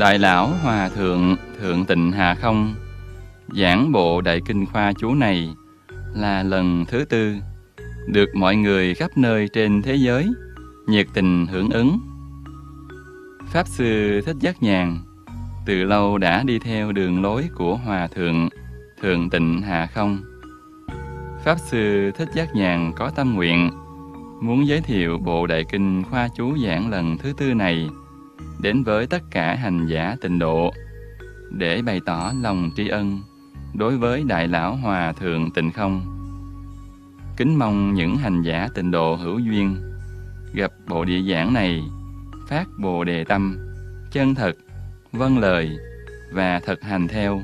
Đại lão Hòa thượng Thượng Tịnh hà Không giảng bộ Đại Kinh Khoa chú này là lần thứ tư được mọi người khắp nơi trên thế giới nhiệt tình hưởng ứng. Pháp sư Thích Giác Nhàn từ lâu đã đi theo đường lối của Hòa thượng Thượng Tịnh hà Không. Pháp sư Thích Giác Nhàn có tâm nguyện muốn giới thiệu bộ Đại Kinh Khoa chú giảng lần thứ tư này đến với tất cả hành giả tịnh độ để bày tỏ lòng tri ân đối với Đại Lão Hòa Thượng Tịnh Không. Kính mong những hành giả tịnh độ hữu duyên gặp bộ địa giảng này phát bồ đề tâm, chân thật, vâng lời và thực hành theo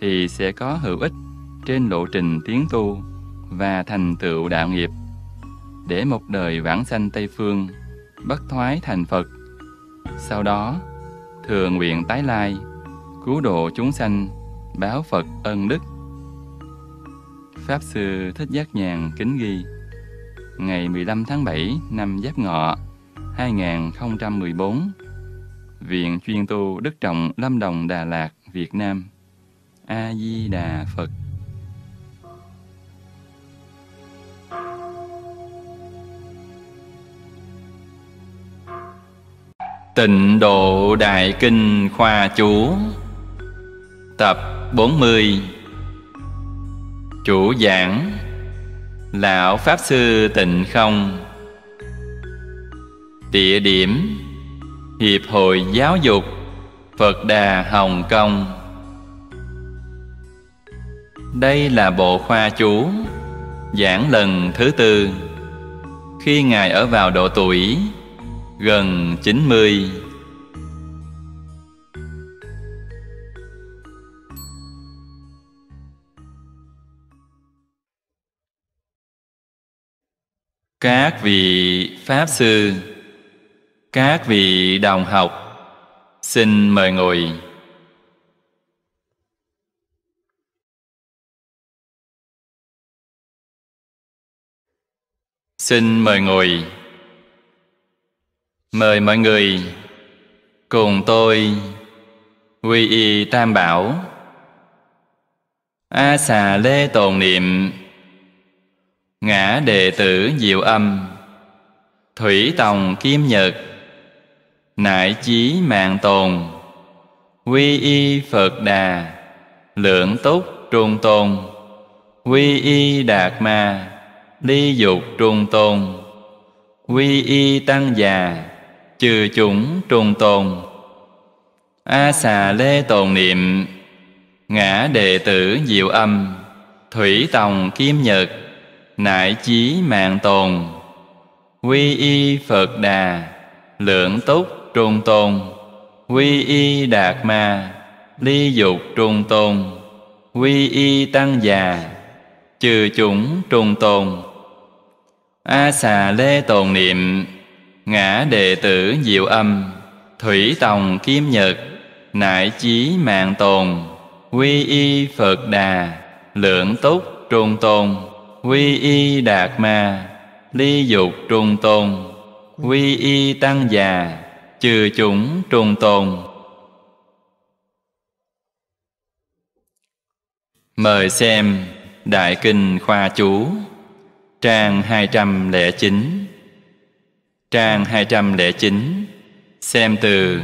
thì sẽ có hữu ích trên lộ trình tiến tu và thành tựu đạo nghiệp để một đời vãng sanh Tây Phương bất thoái thành Phật sau đó, thường nguyện tái lai, cứu độ chúng sanh, báo Phật ân đức. Pháp Sư Thích Giác Nhàn kính ghi Ngày 15 tháng 7 năm Giáp Ngọ 2014 Viện chuyên tu Đức Trọng Lâm Đồng Đà Lạt, Việt Nam A-di-đà Phật Tịnh độ đại kinh khoa chú Tập 40 Chủ giảng Lão Pháp Sư Tịnh Không Địa điểm Hiệp hội Giáo dục Phật Đà Hồng Kông Đây là bộ khoa chú Giảng lần thứ tư Khi Ngài ở vào độ tuổi gần 90 Các vị Pháp Sư Các vị đồng học Xin mời ngồi Xin mời ngồi Mời mọi người cùng tôi quy y tam bảo A xà lê tồn niệm Ngã đệ tử diệu âm Thủy tòng kim nhật Nại chí mạng tồn Quy y Phật đà Lượng túc trung tôn Quy y đạt ma Ly dục trung tôn Quy y tăng già trừ chủng trùng tồn a xà lê tồn niệm ngã đệ tử diệu âm thủy tòng kim nhật nại chí mạng tồn quy y phật đà lượng túc trùng tồn quy y đạt ma ly dục trùng tồn quy y tăng già trừ chủng trùng tồn a xà lê tồn niệm Ngã đệ tử diệu âm Thủy tòng kim nhật Nại chí mạng tồn Quy y Phật đà Lượng túc trung tôn Quy y đạt ma Ly dục trung tôn Quy y tăng già Trừ chủng trung tôn Mời xem Đại Kinh Khoa Chú Trang 209 Trang 209 Xem từ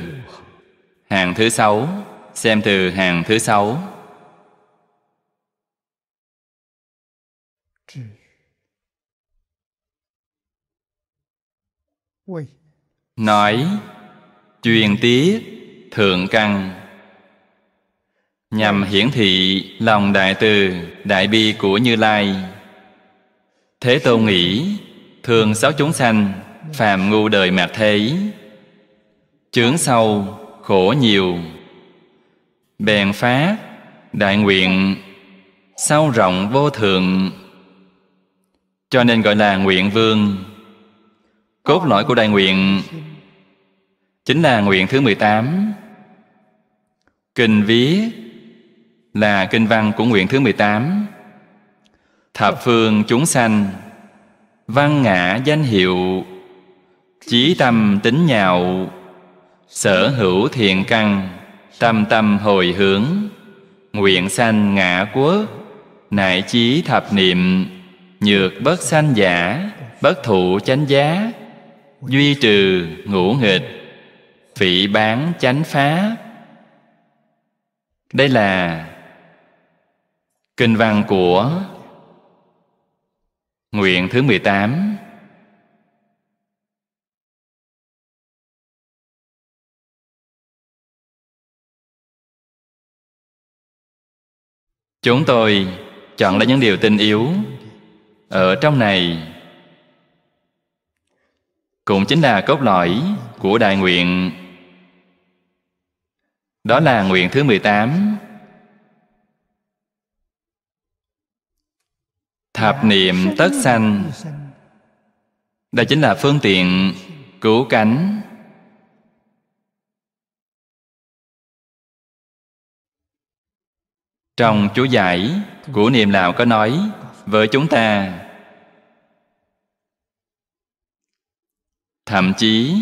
hàng thứ sáu Xem từ hàng thứ sáu Nói Truyền tiết Thượng căn Nhằm hiển thị lòng đại từ Đại bi của Như Lai Thế Tôn nghĩ Thường sáu chúng sanh phàm ngu đời mạt thế chướng sâu khổ nhiều bèn phá đại nguyện sâu rộng vô thượng cho nên gọi là nguyện vương cốt lõi của đại nguyện chính là nguyện thứ 18 kinh viết là kinh văn của nguyện thứ 18 thập phương chúng sanh văn ngã danh hiệu Chí tâm tính nhạo Sở hữu thiện căn Tâm tâm hồi hướng Nguyện sanh ngã quốc Nại chí thập niệm Nhược bất sanh giả Bất thụ chánh giá Duy trừ ngũ nghịch Phỉ bán chánh phá Đây là Kinh văn của Nguyện thứ 18 Chúng tôi chọn lấy những điều tinh yếu Ở trong này Cũng chính là cốt lõi của đại nguyện Đó là nguyện thứ 18 Thập niệm tất sanh Đây chính là phương tiện cứu cánh Trong chú giải của Niệm Lào có nói với chúng ta Thậm chí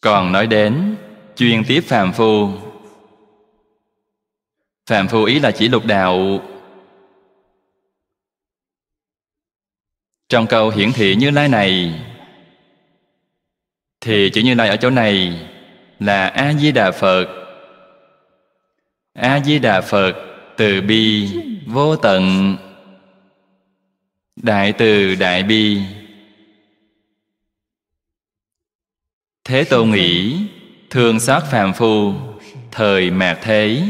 còn nói đến chuyên tiếp Phạm phu Phạm phu ý là chỉ lục đạo Trong câu hiển thị Như Lai này Thì chữ Như Lai ở chỗ này Là A-di-đà Phật a di đà phật từ bi vô tận đại từ đại bi thế tôn nghĩ thương xót phàm phu thời mạt thế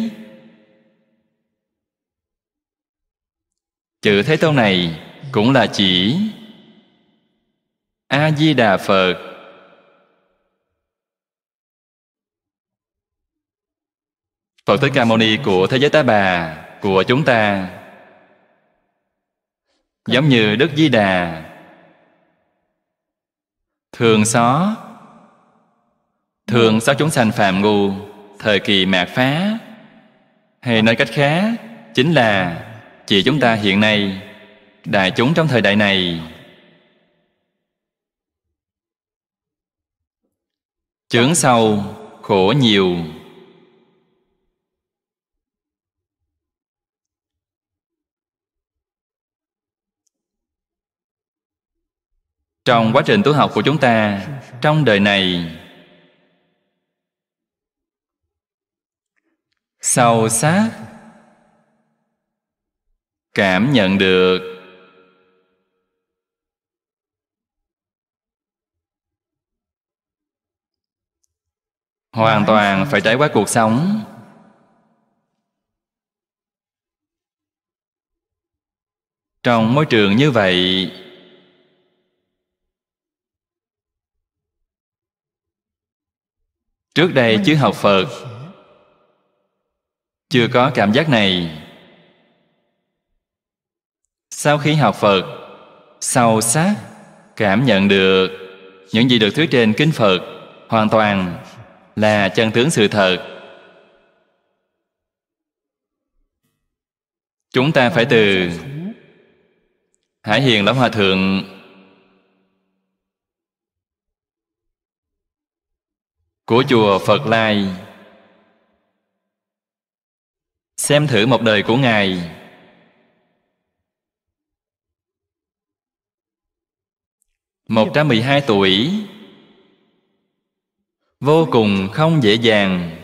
chữ thế tôn này cũng là chỉ a di đà phật Phật Thích Ca Mâu Ni của thế giới Tá Bà Của chúng ta Giống như Đức Di Đà Thường xó Thường xó chúng sanh phạm ngu Thời kỳ mạt phá Hay nói cách khác Chính là chỉ chúng ta hiện nay Đại chúng trong thời đại này Chướng sâu, khổ nhiều trong quá trình tu học của chúng ta trong đời này sâu sát cảm nhận được hoàn toàn phải trải qua cuộc sống trong môi trường như vậy trước đây chưa học phật chưa có cảm giác này sau khi học phật sâu sát cảm nhận được những gì được thuyết trên kinh phật hoàn toàn là chân tướng sự thật chúng ta phải từ hải hiền lão hòa thượng của chùa Phật Lai xem thử một đời của ngài một trăm mười hai tuổi vô cùng không dễ dàng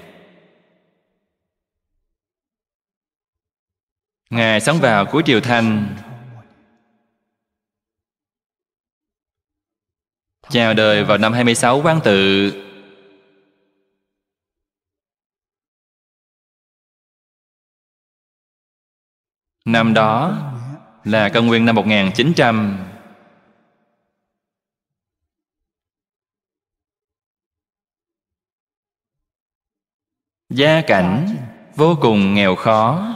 ngài sống vào cuối triều thanh chào đời vào năm 26 quán tự Năm đó là căn nguyên năm 1900 Gia cảnh vô cùng nghèo khó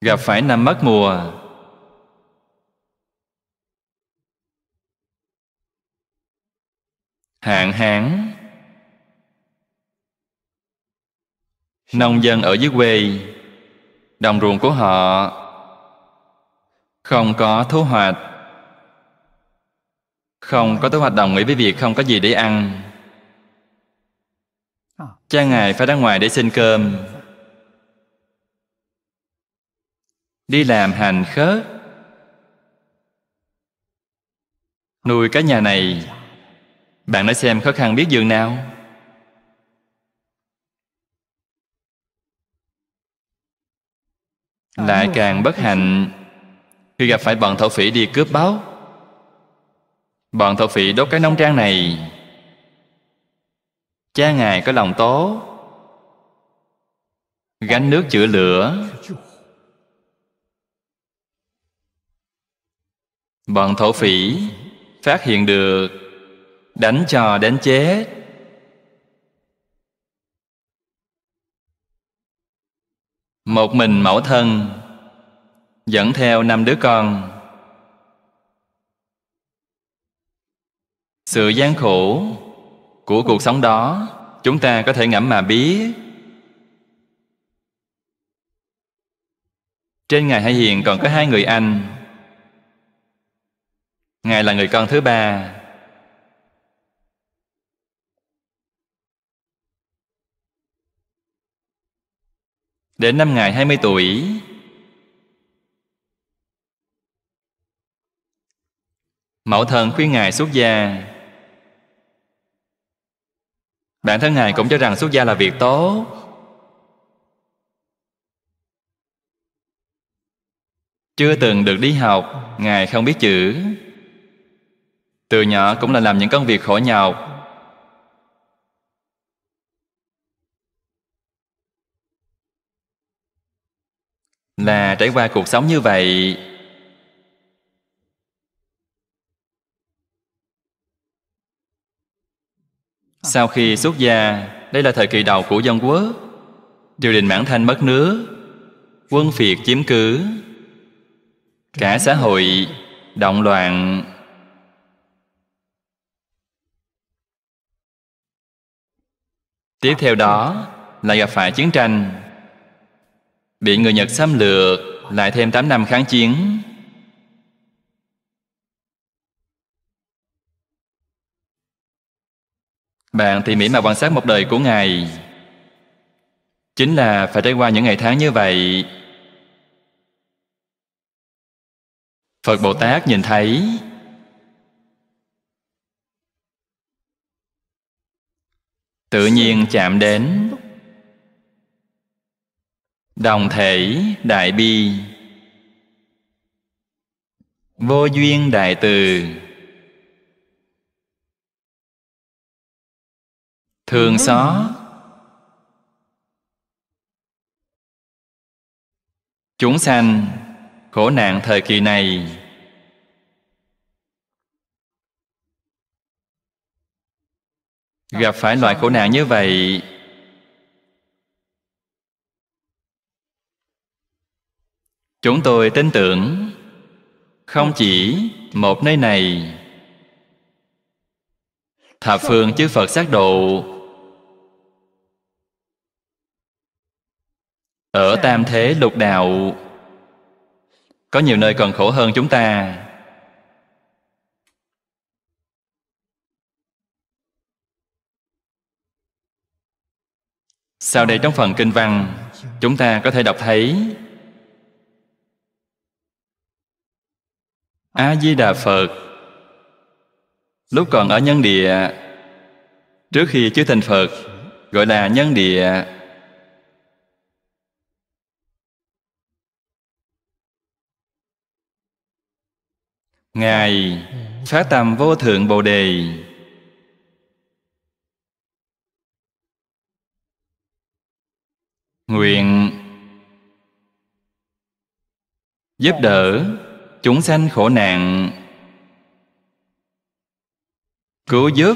Gặp phải năm mất mùa Hạn hán Nông dân ở dưới quê đồng ruộng của họ không có thu hoạch không có thu hoạch đồng nghĩa với việc không có gì để ăn à. cha ngài phải ra ngoài để xin cơm đi làm hành khớt nuôi cái nhà này bạn đã xem khó khăn biết dường nào lại ờ, càng bất hạnh khi gặp phải bọn thổ phỉ đi cướp báu bọn thổ phỉ đốt cái nông trang này cha ngài có lòng tố gánh nước chữa lửa bọn thổ phỉ phát hiện được đánh trò đánh chết một mình mẫu thân dẫn theo năm đứa con sự gian khổ của cuộc sống đó chúng ta có thể ngẫm mà biết trên ngài hải hiền còn có hai người anh ngài là người con thứ ba Đến năm Ngài 20 tuổi Mẫu thần khuyên Ngài xuất gia Bản thân Ngài cũng cho rằng xuất gia là việc tốt Chưa từng được đi học Ngài không biết chữ Từ nhỏ cũng là làm những công việc khổ nhọc là trải qua cuộc sống như vậy sau khi xuất gia đây là thời kỳ đầu của dân quốc triều đình mãn thanh mất nước quân phiệt chiếm cứ cả xã hội động loạn tiếp theo đó là gặp phải chiến tranh Bị người Nhật xâm lược Lại thêm 8 năm kháng chiến Bạn tỉ mỉ mà quan sát một đời của Ngài Chính là phải trải qua những ngày tháng như vậy Phật Bồ Tát nhìn thấy Tự nhiên chạm đến Đồng thể đại bi Vô duyên đại từ Thường xó Chúng sanh khổ nạn thời kỳ này Gặp phải loại khổ nạn như vậy chúng tôi tin tưởng không chỉ một nơi này thập phương chư phật giác độ ở tam thế lục đạo có nhiều nơi còn khổ hơn chúng ta sau đây trong phần kinh văn chúng ta có thể đọc thấy a di đà phật lúc còn ở nhân địa trước khi chứa thành phật gọi là nhân địa ngài phát tâm vô thượng bồ đề nguyện giúp đỡ chúng sanh khổ nạn cứu giúp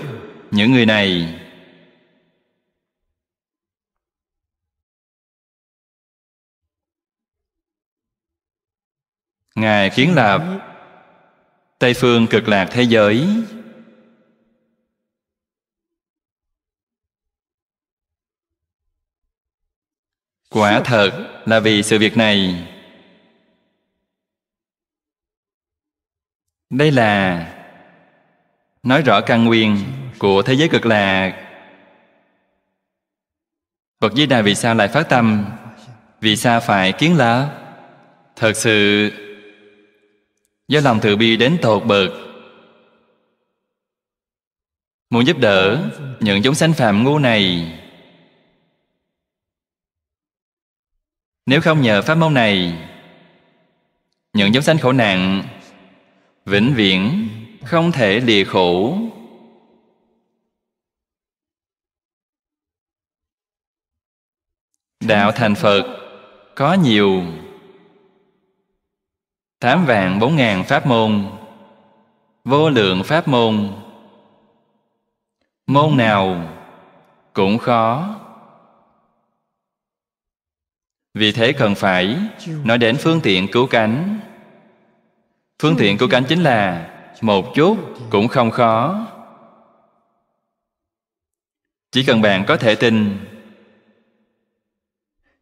những người này ngài kiến lập tây phương cực lạc thế giới quả thật là vì sự việc này Đây là nói rõ căn nguyên của thế giới cực lạc. Phật Di Đà vì sao lại phát tâm? Vì sao phải kiến lá? Thật sự do lòng từ bi đến tột bậc muốn giúp đỡ những chúng sanh phạm ngu này nếu không nhờ pháp môn này những chúng sanh khổ nạn vĩnh viễn không thể lìa khổ đạo thành phật có nhiều tám vạn bốn ngàn pháp môn vô lượng pháp môn môn nào cũng khó vì thế cần phải nói đến phương tiện cứu cánh Phương tiện của cánh chính là Một chút cũng không khó Chỉ cần bạn có thể tin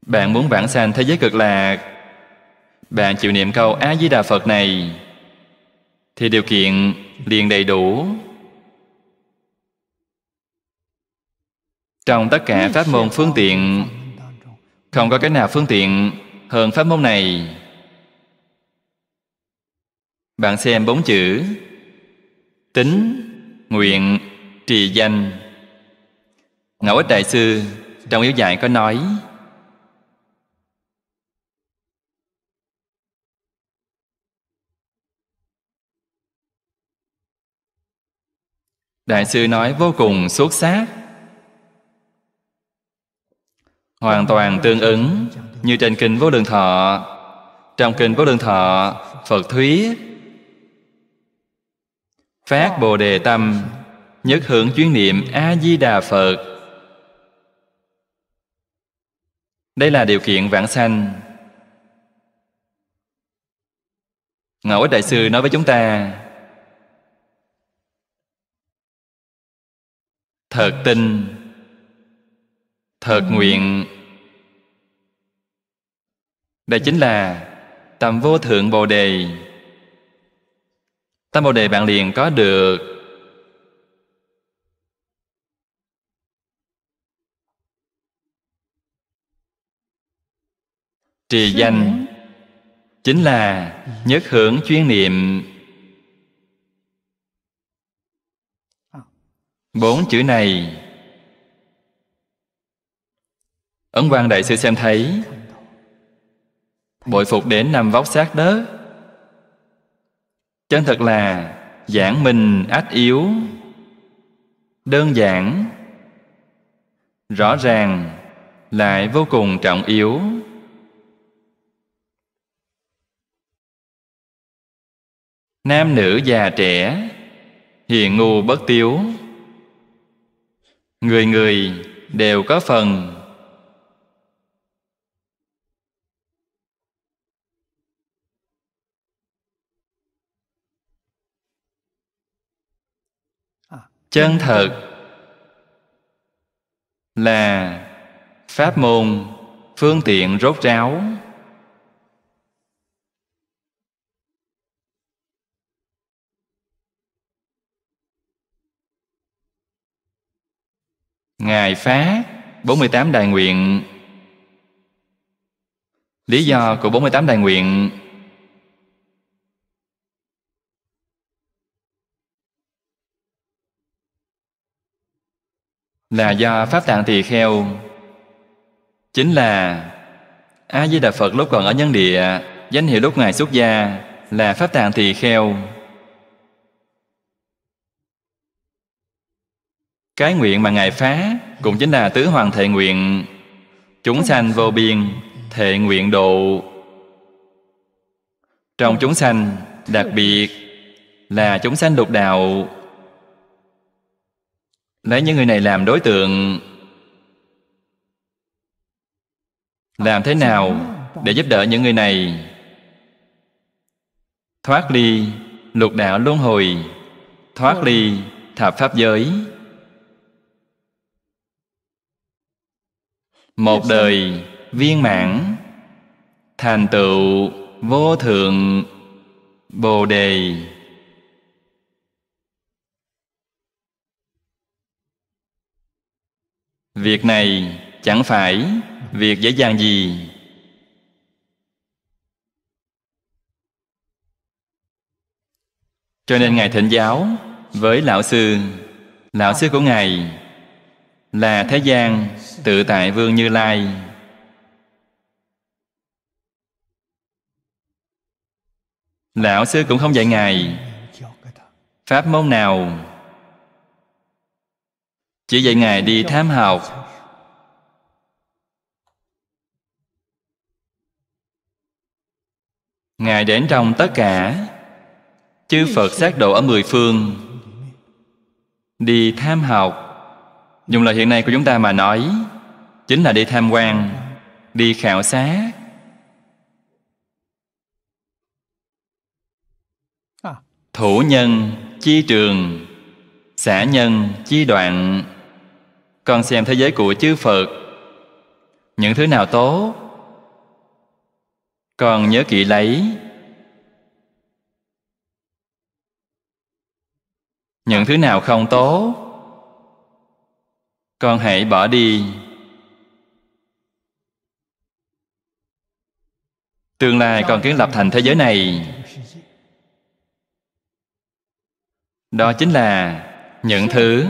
Bạn muốn vãng sanh thế giới cực lạc Bạn chịu niệm câu A-di-đà Phật này Thì điều kiện liền đầy đủ Trong tất cả pháp môn phương tiện Không có cái nào phương tiện hơn pháp môn này bạn xem bốn chữ Tính, nguyện, trì danh Ngẫu Ích Đại Sư trong yếu dạy có nói Đại sư nói vô cùng xuất sắc Hoàn toàn tương ứng Như trên Kinh Vô Lượng Thọ Trong Kinh Vô Lượng Thọ Phật Thuyết phát bồ đề tâm nhất hưởng chuyên niệm a di đà phật đây là điều kiện vãng sanh ngẫu ích đại sư nói với chúng ta thật tin thật nguyện đây chính là tầm vô thượng bồ đề tâm Bồ Đề bạn liền có được Trì danh Chính là nhất hưởng chuyên niệm Bốn chữ này Ấn quan đại sư xem thấy Bội phục đến nằm vóc sát đất chân thật là giảng mình ách yếu đơn giản rõ ràng lại vô cùng trọng yếu nam nữ già trẻ hiền ngu bất tiếu người người đều có phần chân thật là pháp môn phương tiện rốt ráo Ngài phá 48 đại nguyện Lý do của 48 đại nguyện là do Pháp Tạng Tỳ Kheo chính là a di đà phật lúc còn ở nhân địa danh hiệu lúc ngài xuất gia là pháp tạng tỳ kheo cái nguyện mà ngài phá cũng chính là tứ hoàng thệ nguyện chúng sanh vô biên thệ nguyện độ trong chúng sanh đặc biệt là chúng sanh lục đạo lấy những người này làm đối tượng làm thế nào để giúp đỡ những người này thoát ly lục đạo luân hồi thoát ly thập pháp giới một đời viên mãn thành tựu vô thượng bồ đề Việc này chẳng phải việc dễ dàng gì Cho nên Ngài thịnh giáo với Lão Sư Lão Sư của Ngài là Thế gian tự tại Vương Như Lai Lão Sư cũng không dạy Ngài Pháp môn nào chỉ dạy ngài đi tham học ngài đến trong tất cả chư phật xác độ ở mười phương đi tham học dùng lời hiện nay của chúng ta mà nói chính là đi tham quan đi khảo sát thủ nhân chi trường xã nhân chi đoạn con xem thế giới của chư phật những thứ nào tốt con nhớ kỹ lấy những thứ nào không tốt con hãy bỏ đi tương lai con kiến lập thành thế giới này đó chính là những thứ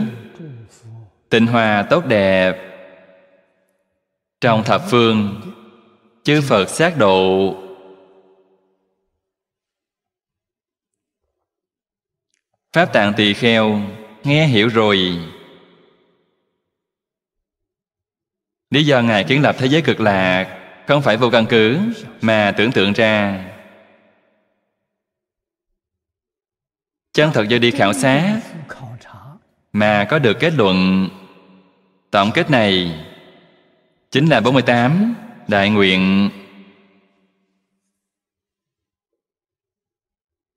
tịnh hòa tốt đẹp trong thập phương chư phật xác độ pháp tạng tỳ kheo nghe hiểu rồi lý do ngài kiến lập thế giới cực lạc không phải vô căn cứ mà tưởng tượng ra chân thật do đi khảo sát mà có được kết luận tổng kết này chính là 48 đại nguyện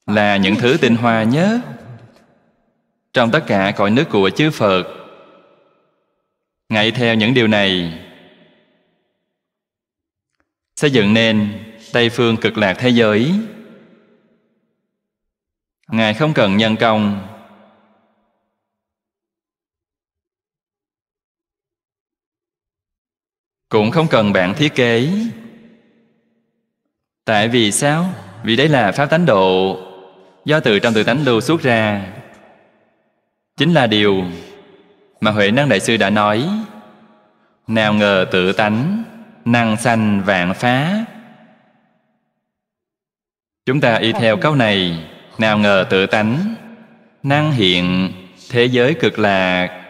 là những thứ tinh hoa nhất trong tất cả cõi nước của chư Phật. Ngay theo những điều này, xây dựng nên Tây phương cực lạc thế giới. Ngài không cần nhân công cũng không cần bạn thiết kế tại vì sao vì đấy là pháp tánh độ do từ trong tự tánh lưu xuất ra chính là điều mà huệ năng đại sư đã nói nào ngờ tự tánh năng sanh vạn phá chúng ta y theo câu này nào ngờ tự tánh năng hiện thế giới cực lạc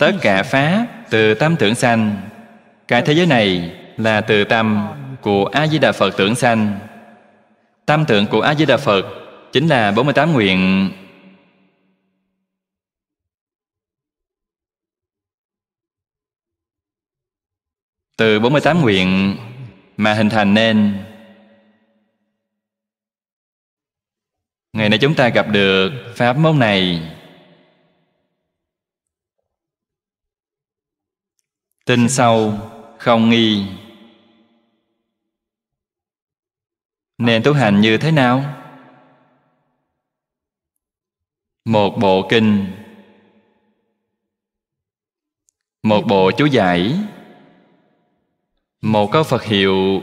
Tất cả Pháp từ tâm tưởng sanh cái thế giới này là từ tâm của A-di-đà Phật tưởng sanh tâm tưởng của A-di-đà Phật Chính là 48 nguyện Từ 48 nguyện mà hình thành nên Ngày nay chúng ta gặp được Pháp môn này Tin sâu không nghi Nên tu hành như thế nào? Một bộ kinh Một bộ chú giải Một câu Phật hiệu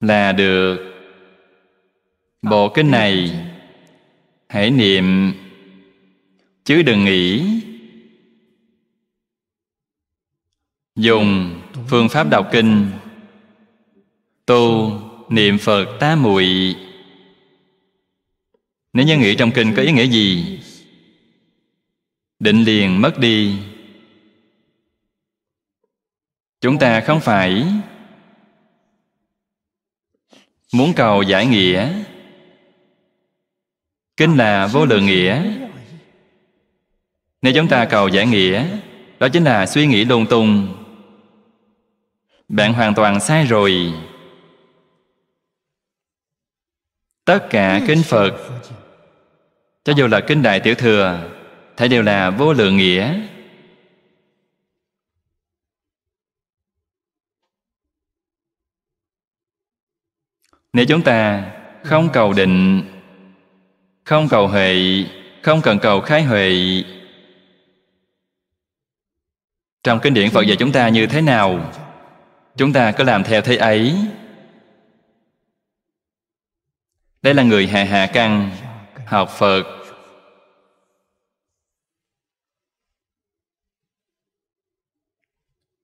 Là được Bộ kinh này Hãy niệm Chứ đừng nghĩ dùng phương pháp đọc kinh tu niệm phật tá muội nếu như nghĩ trong kinh có ý nghĩa gì định liền mất đi chúng ta không phải muốn cầu giải nghĩa kinh là vô lượng nghĩa nếu chúng ta cầu giải nghĩa đó chính là suy nghĩ lung tung bạn hoàn toàn sai rồi tất cả kinh phật cho dù là kinh đại tiểu thừa thảy đều là vô lượng nghĩa nếu chúng ta không cầu định không cầu huệ không cần cầu khai huệ trong kinh điển phật dạy chúng ta như thế nào chúng ta có làm theo thế ấy đây là người hạ hạ căn học phật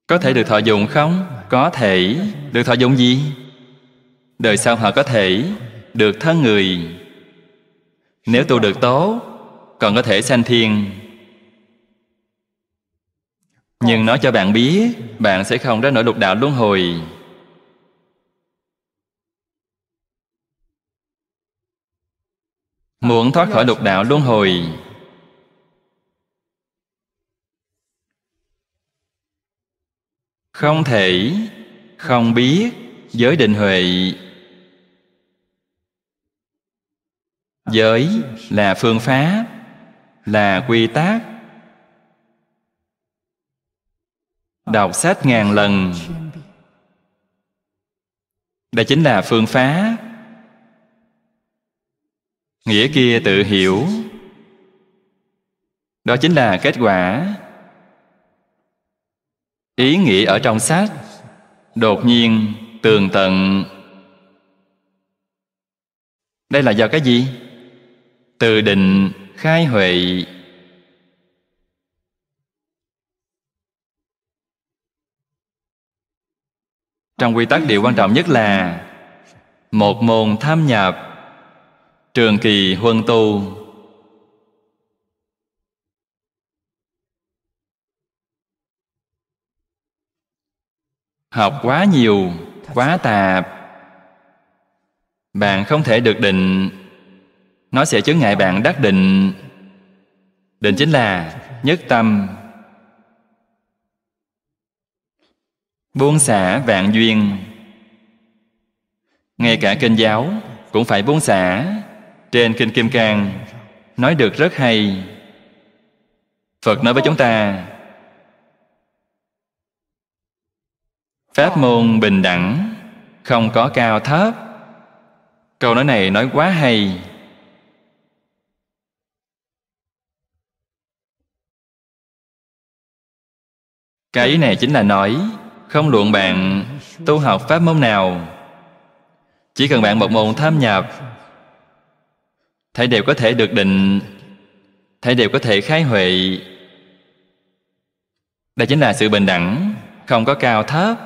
có thể được thọ dụng không có thể được thọ dụng gì đời sau họ có thể được thân người nếu tu được tốt còn có thể sanh thiên nhưng nói cho bạn biết bạn sẽ không ra nỗi lục đạo luân hồi muốn thoát khỏi lục đạo luân hồi không thể không biết giới định huệ giới là phương pháp là quy tắc đọc sách ngàn lần đó chính là phương pháp nghĩa kia tự hiểu đó chính là kết quả ý nghĩa ở trong sách đột nhiên tường tận đây là do cái gì từ định khai huệ Trong quy tắc điều quan trọng nhất là Một môn tham nhập Trường kỳ huân tu Học quá nhiều, quá tạp Bạn không thể được định Nó sẽ chướng ngại bạn đắc định Định chính là nhất tâm Buông xả vạn duyên Ngay cả kinh giáo cũng phải buông xả Trên kinh Kim Cang nói được rất hay Phật nói với chúng ta Pháp môn bình đẳng Không có cao thấp Câu nói này nói quá hay Cái ý này chính là nói không luận bạn tu học pháp môn nào Chỉ cần bạn một môn tham nhập Thầy đều có thể được định Thầy đều có thể khai huệ Đây chính là sự bình đẳng Không có cao thấp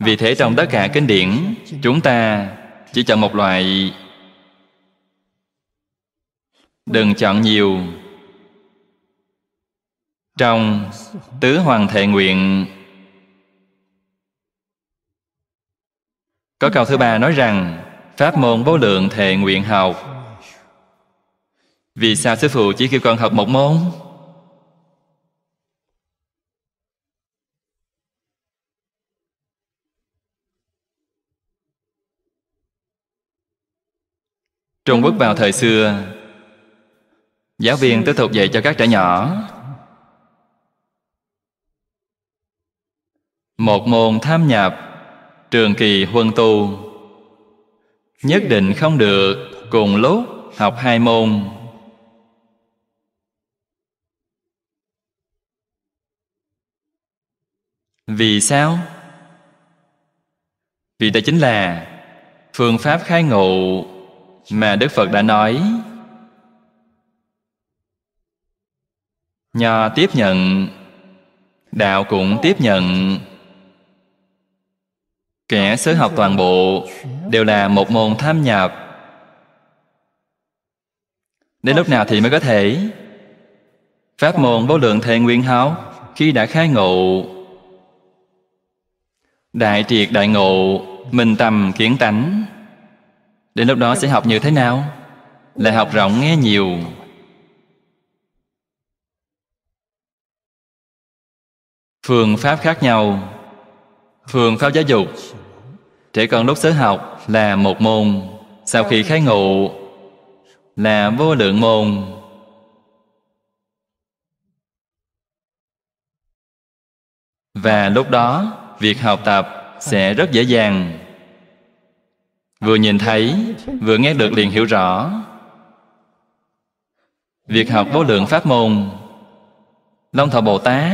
Vì thế trong tất cả kinh điển Chúng ta chỉ chọn một loại Đừng chọn nhiều trong tứ hoàng thệ nguyện có câu thứ ba nói rằng pháp môn vô lượng thệ nguyện học vì sao sư phụ chỉ kêu con học một môn Trung Quốc vào thời xưa Giáo viên tiếp tục dạy cho các trẻ nhỏ Một môn tham nhập Trường kỳ huân tu Nhất định không được Cùng lúc học hai môn Vì sao? Vì đó chính là Phương pháp khai ngộ Mà Đức Phật đã nói Nho tiếp nhận Đạo cũng tiếp nhận kẻ xứ học toàn bộ đều là một môn tham nhập đến lúc nào thì mới có thể pháp môn vô lượng thệ nguyên háo khi đã khai ngộ đại triệt đại ngộ mình tầm kiến tánh đến lúc đó sẽ học như thế nào là học rộng nghe nhiều phương pháp khác nhau Phường Pháp Giáo Dục Trẻ con đốc sớ học là một môn Sau khi khai ngộ là vô lượng môn Và lúc đó việc học tập sẽ rất dễ dàng Vừa nhìn thấy, vừa nghe được liền hiểu rõ Việc học vô lượng pháp môn Long Thọ Bồ Tát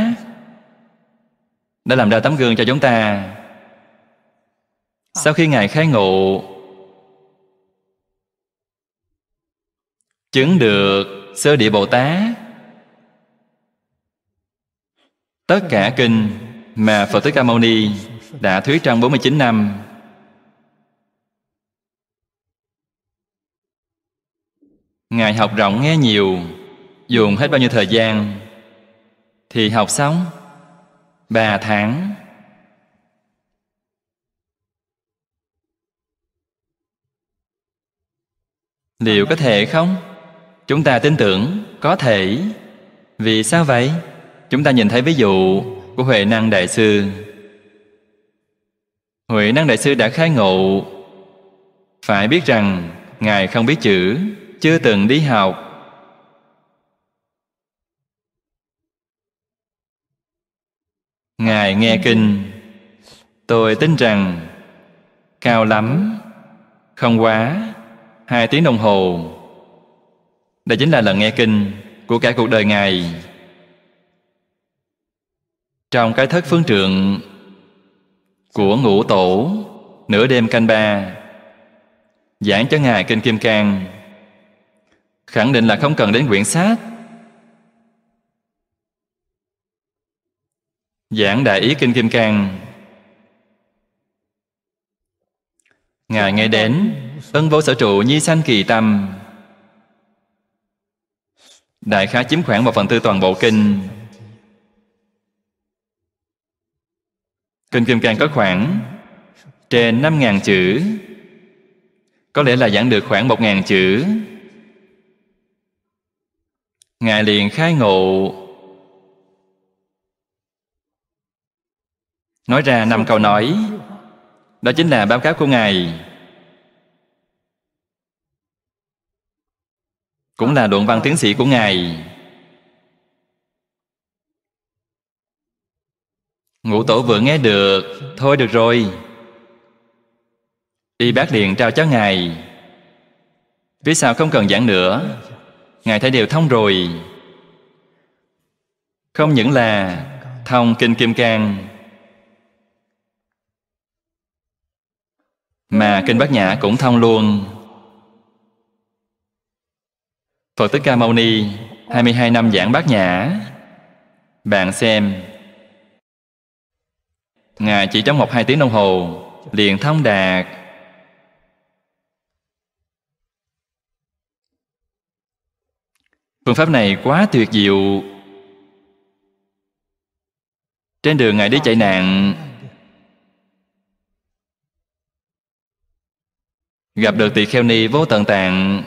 đã làm ra tấm gương cho chúng ta sau khi ngài khai ngộ chứng được sơ địa bồ tát tất cả kinh mà phật thích ca mâu ni đã thuyết trong 49 năm ngài học rộng nghe nhiều dùng hết bao nhiêu thời gian thì học xong Bà tháng Liệu có thể không? Chúng ta tin tưởng có thể Vì sao vậy? Chúng ta nhìn thấy ví dụ của Huệ Năng Đại Sư Huệ Năng Đại Sư đã khai ngộ Phải biết rằng Ngài không biết chữ Chưa từng đi học Ngài nghe kinh Tôi tin rằng Cao lắm Không quá Hai tiếng đồng hồ Đây chính là lần nghe kinh Của cả cuộc đời Ngài Trong cái thất phương trượng Của ngũ tổ Nửa đêm canh ba Giảng cho Ngài Kinh Kim Cang Khẳng định là không cần đến quyển sách Giảng Đại Ý Kinh Kim Cang Ngài nghe đến Ân vô sở trụ nhi sanh kỳ tâm Đại khái chiếm khoảng một phần tư toàn bộ kinh Kinh Kim Cang có khoảng Trên năm ngàn chữ Có lẽ là giảng được khoảng một ngàn chữ Ngài liền khai ngộ Nói ra năm câu nói Đó chính là báo cáo của Ngài Cũng là luận văn tiến sĩ của Ngài Ngũ tổ vừa nghe được Thôi được rồi Y bác liền trao cho Ngài Vì sao không cần giảng nữa Ngài thấy đều thông rồi Không những là Thông Kinh Kim Cang mà kinh bát nhã cũng thông luôn phật thích ca mâu ni 22 năm giảng bát nhã bạn xem ngài chỉ trong một hai tiếng đồng hồ liền thông đạt phương pháp này quá tuyệt diệu trên đường ngài đi chạy nạn gặp được tỳ kheo ni vô tận tạng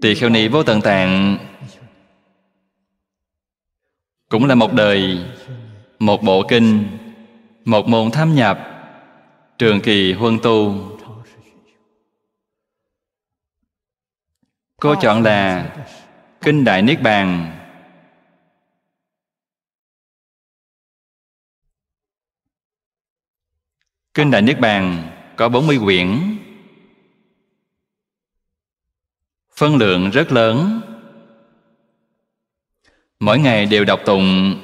tỳ kheo ni vô tận tạng cũng là một đời một bộ kinh một môn tham nhập trường kỳ huân tu cô chọn là kinh đại niết bàn kinh đại niết bàn có 40 quyển phân lượng rất lớn mỗi ngày đều đọc tụng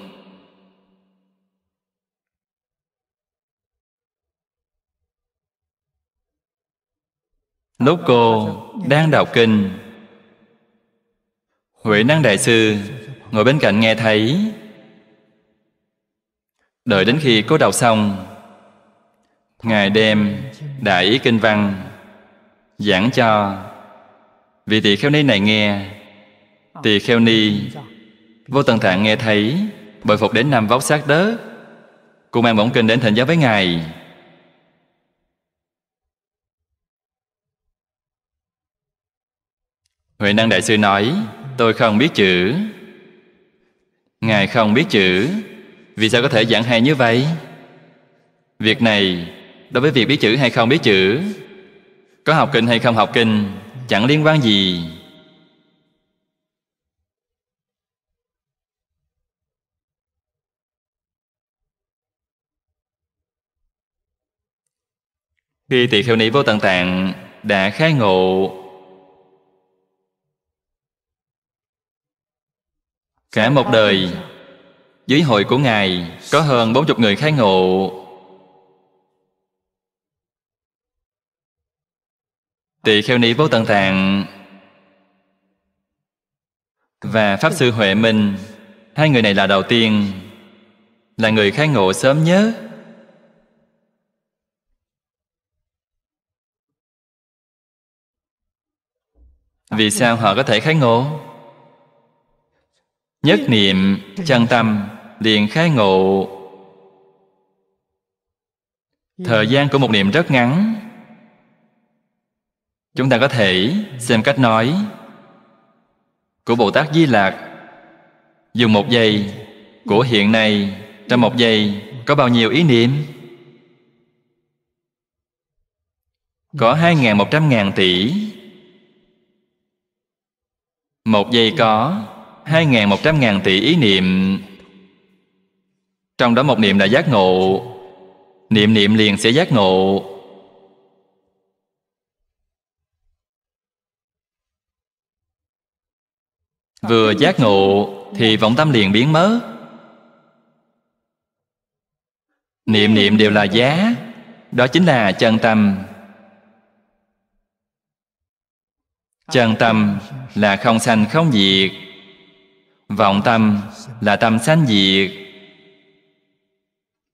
lúc cô đang đọc kinh huệ năng đại sư ngồi bên cạnh nghe thấy đợi đến khi cô đọc xong ngài đem đại ý kinh văn giảng cho vị tỳ kheo ni này nghe tỳ kheo ni vô tận thạng nghe thấy bồi phục đến nam vóc sát đớ cùng mang bổng kinh đến thỉnh giáo với ngài huệ năng đại sư nói tôi không biết chữ ngài không biết chữ vì sao có thể giảng hay như vậy việc này đối với việc biết chữ hay không biết chữ có học kinh hay không học kinh chẳng liên quan gì khi tỳ kheo ni vô tận tạng đã khai ngộ cả một đời dưới hội của ngài có hơn bốn chục người khai ngộ Tỳ Kheo Ni Vô Tận Tạng và Pháp Sư Huệ Minh Hai người này là đầu tiên Là người khai ngộ sớm nhớ Vì sao họ có thể khai ngộ? Nhất niệm chân tâm liền khai ngộ Thời gian của một niệm rất ngắn chúng ta có thể xem cách nói của bồ tát di lạc dùng một giây của hiện nay trong một giây có bao nhiêu ý niệm có hai ngàn một trăm ngàn tỷ một giây có hai ngàn một trăm ngàn tỷ ý niệm trong đó một niệm là giác ngộ niệm niệm liền sẽ giác ngộ Vừa giác ngộ thì vọng tâm liền biến mất Niệm niệm đều là giá Đó chính là chân tâm Chân tâm là không sanh không diệt Vọng tâm là tâm sanh diệt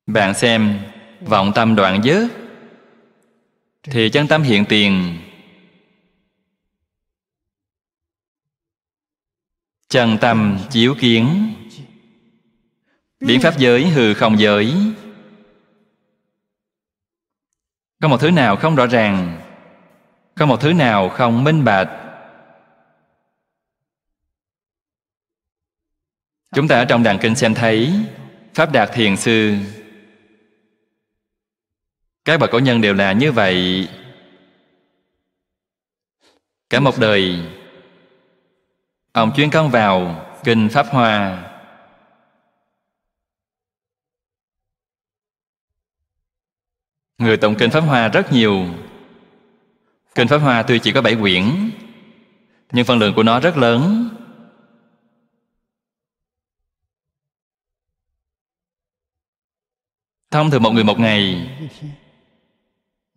Bạn xem Vọng tâm đoạn dứt Thì chân tâm hiện tiền Trần tâm chiếu kiến Biến pháp giới hư không giới Có một thứ nào không rõ ràng Có một thứ nào không minh bạch Chúng ta ở trong đàn kinh xem thấy Pháp Đạt Thiền Sư Các bậc cổ nhân đều là như vậy Cả một đời Ông chuyên công vào Kinh Pháp Hoa Người tụng Kinh Pháp Hoa rất nhiều Kinh Pháp Hoa tuy chỉ có bảy quyển Nhưng phân lượng của nó rất lớn Thông thường một người một ngày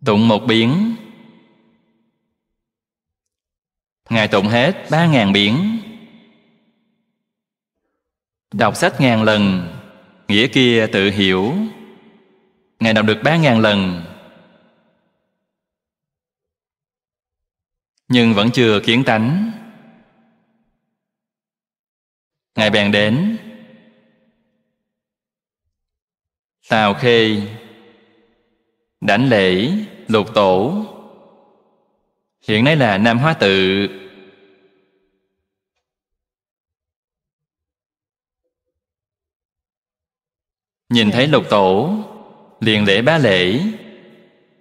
Tụng một biến Ngài tụng hết ba ngàn biển Đọc sách ngàn lần Nghĩa kia tự hiểu Ngài đọc được ba ngàn lần Nhưng vẫn chưa kiến tánh Ngài bèn đến Tào Khê Đảnh Lễ Lục Tổ Hiện nay là Nam hoa Tự Nhìn thấy lục tổ Liền lễ ba lễ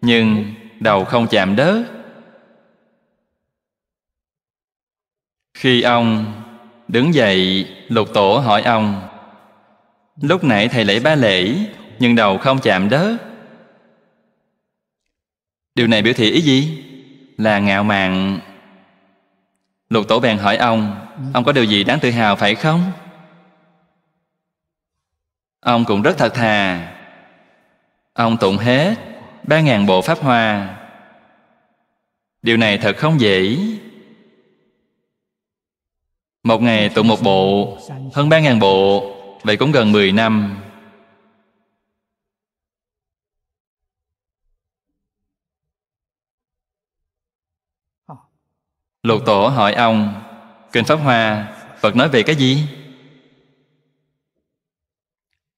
Nhưng đầu không chạm đất Khi ông đứng dậy Lục tổ hỏi ông Lúc nãy thầy lễ ba lễ Nhưng đầu không chạm đất Điều này biểu thị ý gì? Là ngạo mạn Lục tổ bèn hỏi ông Ông có điều gì đáng tự hào phải không? Ông cũng rất thật thà Ông tụng hết Ba ngàn bộ Pháp Hoa Điều này thật không dễ Một ngày tụng một bộ Hơn ba ngàn bộ Vậy cũng gần mười năm Lục tổ hỏi ông Kinh Pháp Hoa Phật nói về cái gì?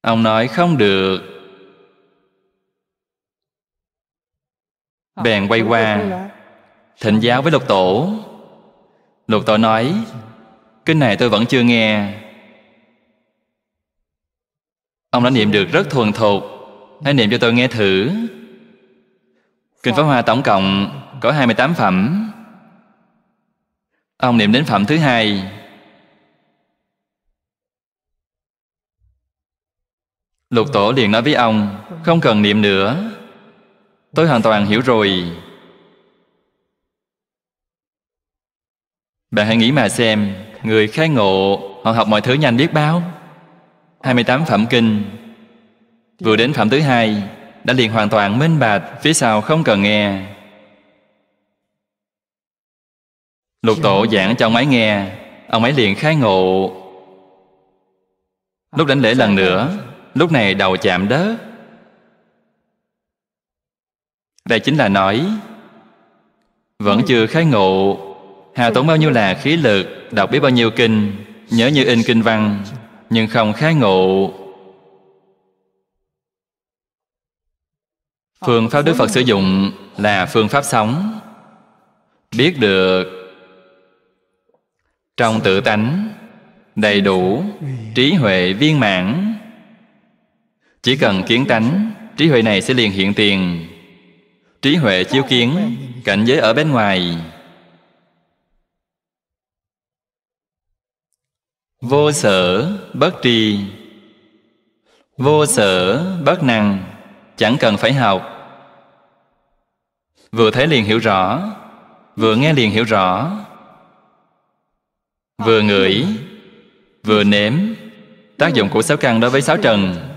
Ông nói không được Bèn quay qua Thịnh giáo với lục tổ Lục tổ nói Kinh này tôi vẫn chưa nghe Ông đã niệm được rất thuần thục Hãy niệm cho tôi nghe thử Kinh Pháp Hoa tổng cộng có 28 phẩm Ông niệm đến phẩm thứ hai Lục Tổ liền nói với ông Không cần niệm nữa Tôi hoàn toàn hiểu rồi Bạn hãy nghĩ mà xem Người khai ngộ Họ học mọi thứ nhanh biết báo 28 phẩm kinh Vừa đến phẩm thứ hai Đã liền hoàn toàn minh bạch Phía sau không cần nghe Lục tổ giảng cho ông ấy nghe Ông ấy liền khai ngộ Lúc đánh lễ lần nữa lúc này đầu chạm đất đây chính là nói vẫn ừ. chưa khai ngộ hà tốn bao nhiêu là khí lực đọc biết bao nhiêu kinh nhớ như in kinh văn nhưng không khai ngộ phương pháp đức phật sử dụng là phương pháp sống biết được trong tự tánh đầy đủ trí huệ viên mãn chỉ cần kiến tánh Trí huệ này sẽ liền hiện tiền Trí huệ chiếu kiến Cảnh giới ở bên ngoài Vô sở bất tri Vô sở bất năng Chẳng cần phải học Vừa thấy liền hiểu rõ Vừa nghe liền hiểu rõ Vừa ngửi Vừa nếm Tác dụng của sáu căn đối với sáu trần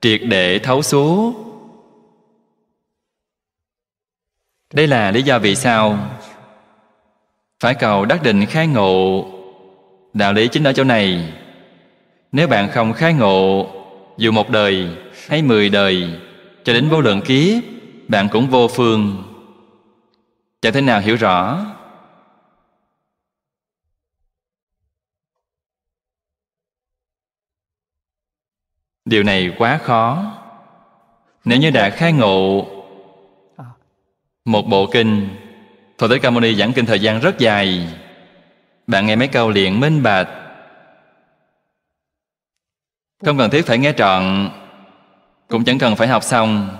triệt để thấu suốt đây là lý do vì sao phải cầu đắc định khai ngộ đạo lý chính ở chỗ này nếu bạn không khai ngộ dù một đời hay mười đời cho đến vô lượng kiếp bạn cũng vô phương chẳng thể nào hiểu rõ điều này quá khó nếu như đã khai ngộ một bộ kinh Thổ Tế Ca Mâu Ni giảng kinh thời gian rất dài Bạn nghe mấy câu liền minh bạch Không cần thiết phải nghe trọn Cũng chẳng cần phải học xong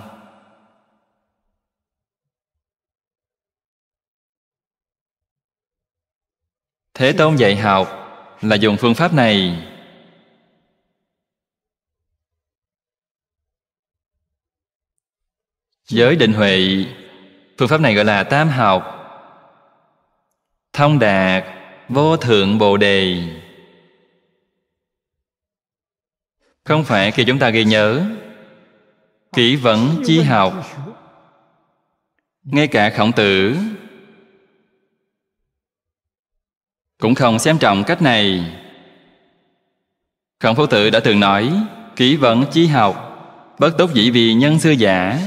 Thế Tôn dạy học là dùng phương pháp này Giới định huệ Phương pháp này gọi là tam học Thông đạt Vô thượng Bồ Đề Không phải khi chúng ta ghi nhớ Kỹ vẫn chi học Ngay cả khổng tử Cũng không xem trọng cách này Khổng phu tử đã từng nói Kỹ vẫn chi học Bất tốt dĩ vì nhân sư giả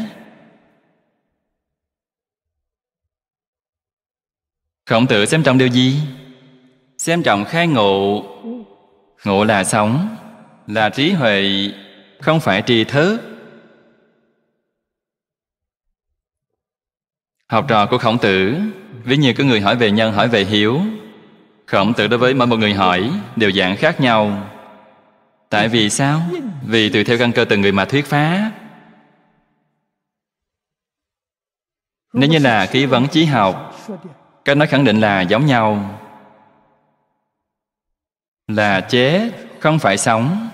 Khổng tử xem trọng điều gì? Xem trọng khai ngộ Ngộ là sống Là trí huệ Không phải trì thớ Học trò của khổng tử Ví như có người hỏi về nhân hỏi về hiểu Khổng tử đối với mỗi một người hỏi Đều dạng khác nhau Tại vì sao? Vì tùy theo căn cơ từng người mà thuyết phá Nếu như là ký vấn trí học cái nói khẳng định là giống nhau Là chế không phải sống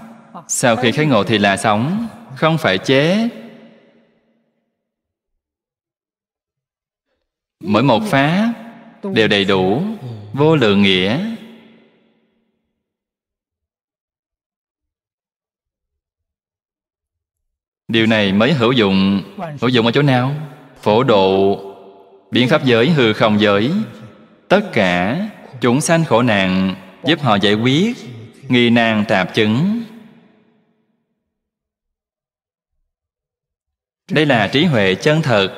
Sau khi khai ngộ thì là sống Không phải chế Mỗi một pháp đều đầy đủ Vô lượng nghĩa Điều này mới hữu dụng Hữu dụng ở chỗ nào? Phổ độ biện pháp giới hư không giới tất cả chúng sanh khổ nạn giúp họ giải quyết nghi nan tạp chứng đây là trí huệ chân thật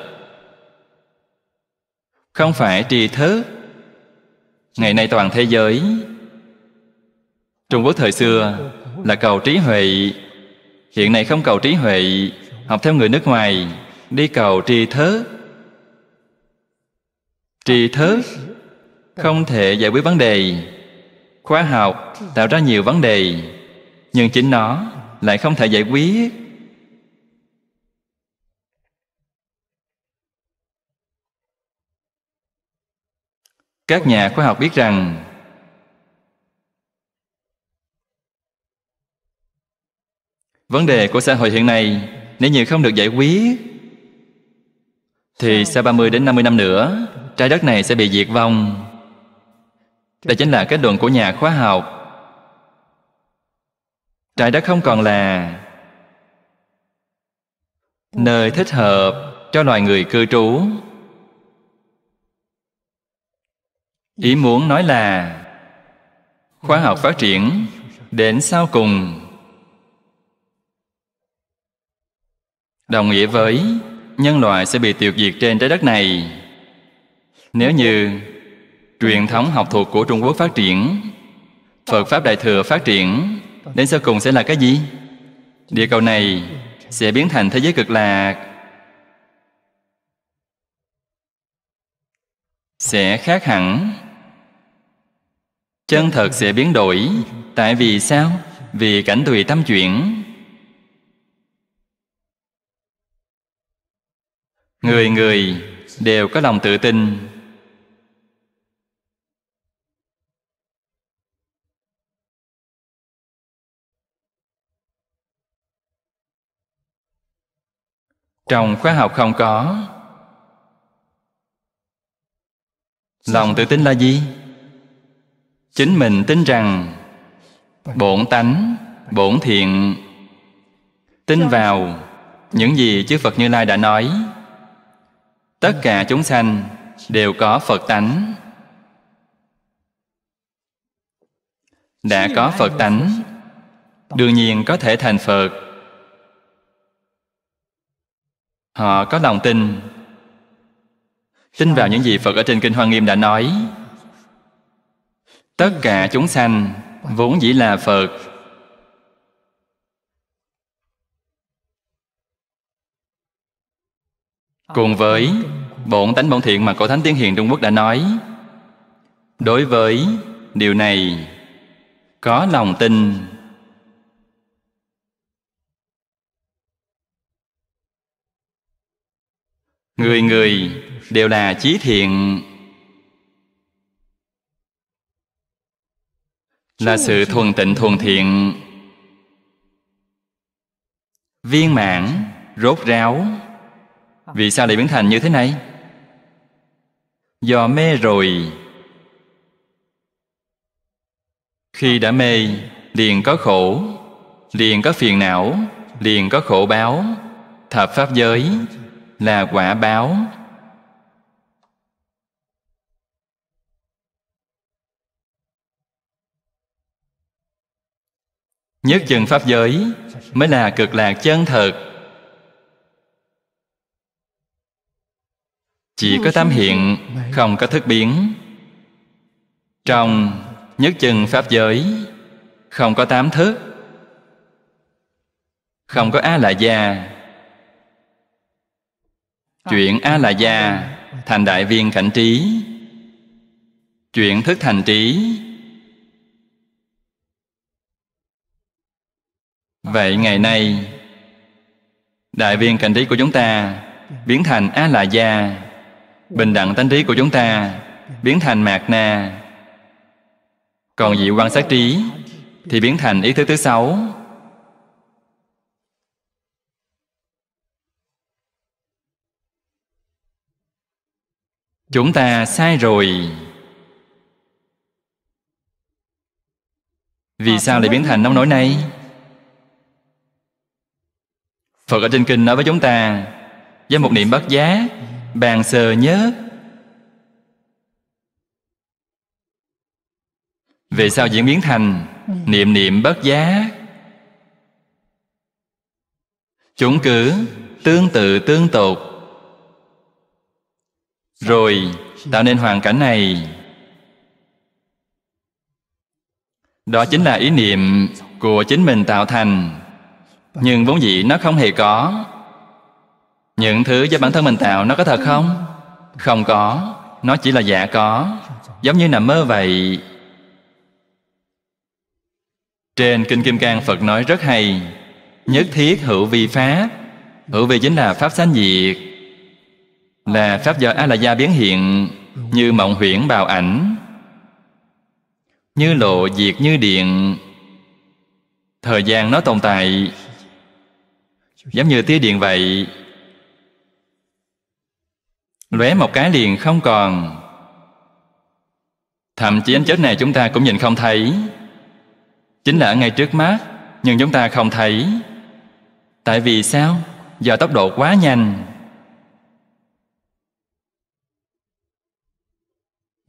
không phải tri thức ngày nay toàn thế giới trung quốc thời xưa là cầu trí huệ hiện nay không cầu trí huệ học theo người nước ngoài đi cầu tri thức trì thức không thể giải quyết vấn đề khoa học tạo ra nhiều vấn đề nhưng chính nó lại không thể giải quyết các nhà khoa học biết rằng vấn đề của xã hội hiện nay nếu như không được giải quyết thì sau 30 đến 50 năm nữa trái đất này sẽ bị diệt vong đây chính là kết luận của nhà khoa học trái đất không còn là nơi thích hợp cho loài người cư trú ý muốn nói là khoa học phát triển đến sau cùng đồng nghĩa với nhân loại sẽ bị tiêu diệt trên trái đất này nếu như truyền thống học thuộc của Trung Quốc phát triển, Phật Pháp Đại Thừa phát triển, đến sau cùng sẽ là cái gì? Địa cầu này sẽ biến thành thế giới cực lạc sẽ khác hẳn chân thật sẽ biến đổi tại vì sao vì cảnh tùy tâm chuyển người người đều có lòng tự tin trong khóa học không có lòng tự tin là gì chính mình tin rằng bổn tánh bổn thiện tin vào những gì chư phật như lai đã nói tất cả chúng sanh đều có phật tánh đã có phật tánh đương nhiên có thể thành phật Họ có lòng tin Tin vào những gì Phật ở trên Kinh Hoa Nghiêm đã nói Tất cả chúng sanh vốn dĩ là Phật Cùng với Bổn Tánh Bổn Thiện mà Cổ Thánh Tiên Hiền Trung Quốc đã nói Đối với điều này Có lòng tin người người đều là chí thiện là sự thuần tịnh thuần thiện viên mãn rốt ráo vì sao lại biến thành như thế này do mê rồi khi đã mê liền có khổ liền có phiền não liền có khổ báo thập pháp giới là quả báo Nhất chừng Pháp giới mới là cực lạc chân thật Chỉ có tám hiện, không có thức biến Trong nhất chừng Pháp giới không có tám thức Không có A-la-gia Chuyện à. A-la-gia Thành đại viên cảnh trí Chuyện thức thành trí Vậy ngày nay Đại viên cảnh trí của chúng ta Biến thành A-la-gia Bình đẳng tánh trí của chúng ta Biến thành mạc na Còn dị quan sát trí Thì biến thành ý thức thứ sáu chúng ta sai rồi vì sao lại biến thành nông nỗi này phật ở trên kinh nói với chúng ta với một niệm bất giá bàn sờ nhớ vì sao diễn biến thành niệm niệm bất giá chúng cử tương tự tương tục rồi tạo nên hoàn cảnh này đó chính là ý niệm của chính mình tạo thành nhưng vốn dĩ nó không hề có những thứ do bản thân mình tạo nó có thật không không có nó chỉ là giả có giống như nằm mơ vậy trên kinh kim cang phật nói rất hay nhất thiết hữu vi pháp hữu vi chính là pháp sanh diệt là pháp do a la gia biến hiện như mộng huyễn bào ảnh như lộ diệt như điện thời gian nó tồn tại giống như tia điện vậy lóe một cái liền không còn thậm chí ánh chết này chúng ta cũng nhìn không thấy chính là ở ngay trước mắt nhưng chúng ta không thấy tại vì sao do tốc độ quá nhanh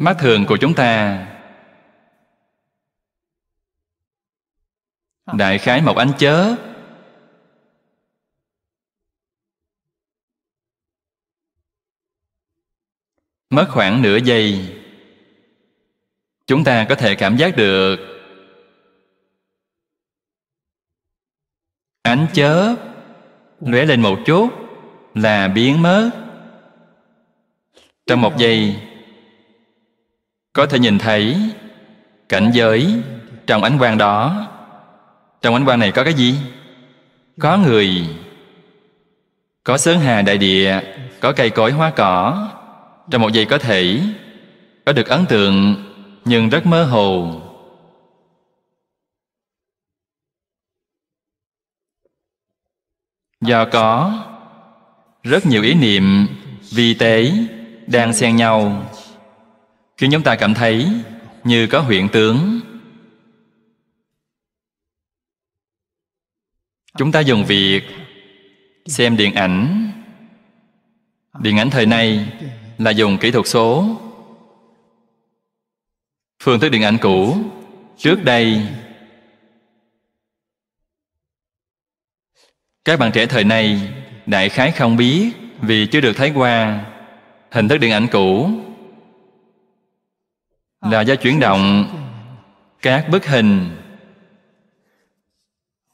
Mắt thường của chúng ta Đại khái một ánh chớp Mất khoảng nửa giây Chúng ta có thể cảm giác được Ánh chớp lóe lên một chút Là biến mất Trong một giây có thể nhìn thấy cảnh giới trong ánh quang đó trong ánh quang này có cái gì có người có sơn hà đại địa có cây cối hoa cỏ trong một giây có thể có được ấn tượng nhưng rất mơ hồ do có rất nhiều ý niệm vi tế đang xen nhau khiến chúng ta cảm thấy như có huyện tướng chúng ta dùng việc xem điện ảnh điện ảnh thời nay là dùng kỹ thuật số phương thức điện ảnh cũ trước đây các bạn trẻ thời nay đại khái không biết vì chưa được thấy qua hình thức điện ảnh cũ là do chuyển động các bức hình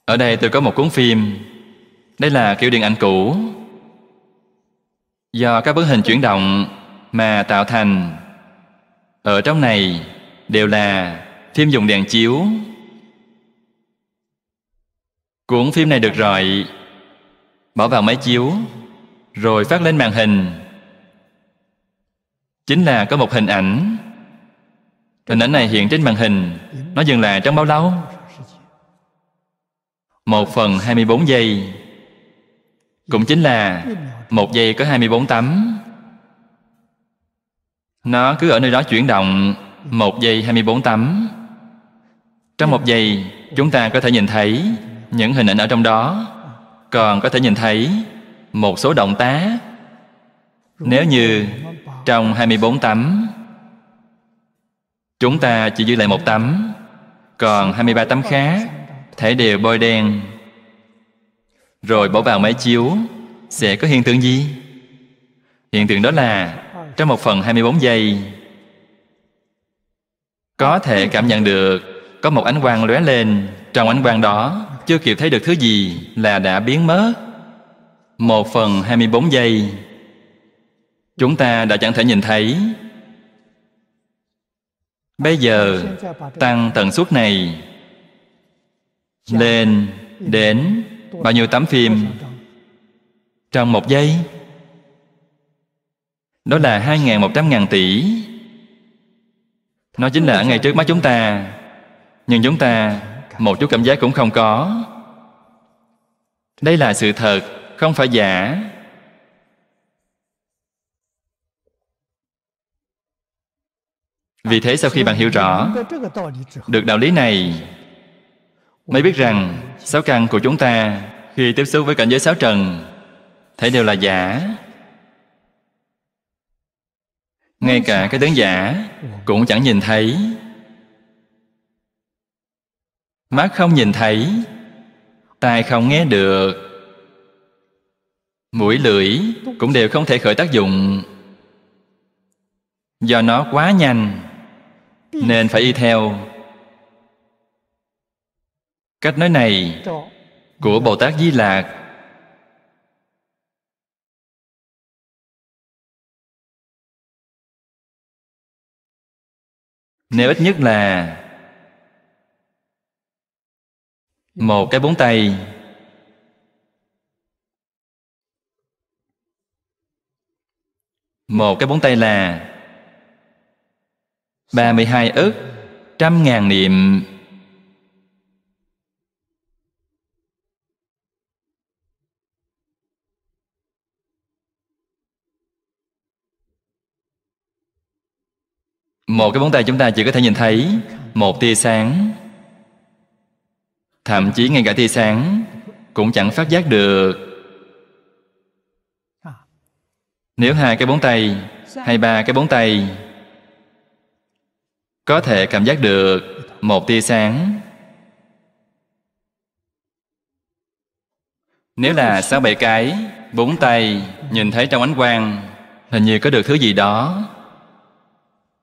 ở đây tôi có một cuốn phim đây là kiểu điện ảnh cũ do các bức hình chuyển động mà tạo thành ở trong này đều là phim dùng đèn chiếu cuốn phim này được rọi bỏ vào máy chiếu rồi phát lên màn hình chính là có một hình ảnh Hình ảnh này hiện trên màn hình Nó dừng lại trong bao lâu? Một phần 24 giây Cũng chính là Một giây có 24 tấm Nó cứ ở nơi đó chuyển động Một giây 24 tấm Trong một giây Chúng ta có thể nhìn thấy Những hình ảnh ở trong đó Còn có thể nhìn thấy Một số động tác Nếu như Trong 24 tấm Chúng ta chỉ giữ lại một tấm Còn 23 tấm khác thể đều bôi đen Rồi bỏ vào máy chiếu Sẽ có hiện tượng gì? Hiện tượng đó là Trong một phần 24 giây Có thể cảm nhận được Có một ánh quang lóe lên Trong ánh quang đó Chưa kịp thấy được thứ gì Là đã biến mất Một phần 24 giây Chúng ta đã chẳng thể nhìn thấy Bây giờ tăng tần suất này lên đến bao nhiêu tấm phim trong một giây đó là hai ngàn một trăm ngàn tỷ nó chính là ở ngay trước mắt chúng ta nhưng chúng ta một chút cảm giác cũng không có đây là sự thật không phải giả vì thế sau khi bạn hiểu rõ được đạo lý này mới biết rằng sáu căn của chúng ta khi tiếp xúc với cảnh giới sáu trần thấy đều là giả ngay cả cái tướng giả cũng chẳng nhìn thấy mắt không nhìn thấy tai không nghe được mũi lưỡi cũng đều không thể khởi tác dụng do nó quá nhanh nên phải y theo cách nói này của bồ tát di lạc nếu ít nhất là một cái bốn tay một cái bốn tay là 32 ức trăm ngàn niệm Một cái bóng tay chúng ta chỉ có thể nhìn thấy Một tia sáng Thậm chí ngay cả tia sáng Cũng chẳng phát giác được Nếu hai cái bóng tay Hay ba cái bóng tay có thể cảm giác được một tia sáng nếu là sáu bảy cái bốn tay nhìn thấy trong ánh quang hình như có được thứ gì đó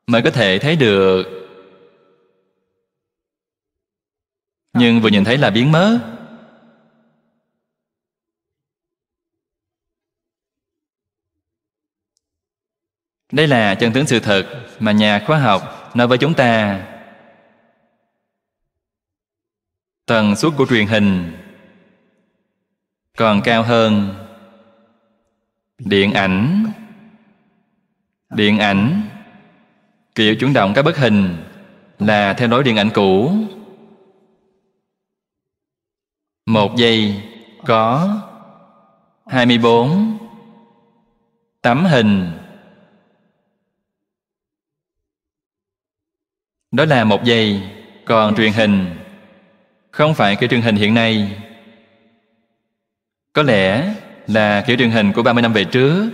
mới có thể thấy được nhưng vừa nhìn thấy là biến mất đây là chân tướng sự thật mà nhà khoa học nói với chúng ta tần suất của truyền hình còn cao hơn điện ảnh điện ảnh kiểu chuyển động các bức hình là theo lối điện ảnh cũ một giây có 24 tấm hình Đó là một giây Còn truyền hình Không phải kiểu truyền hình hiện nay Có lẽ là kiểu truyền hình của 30 năm về trước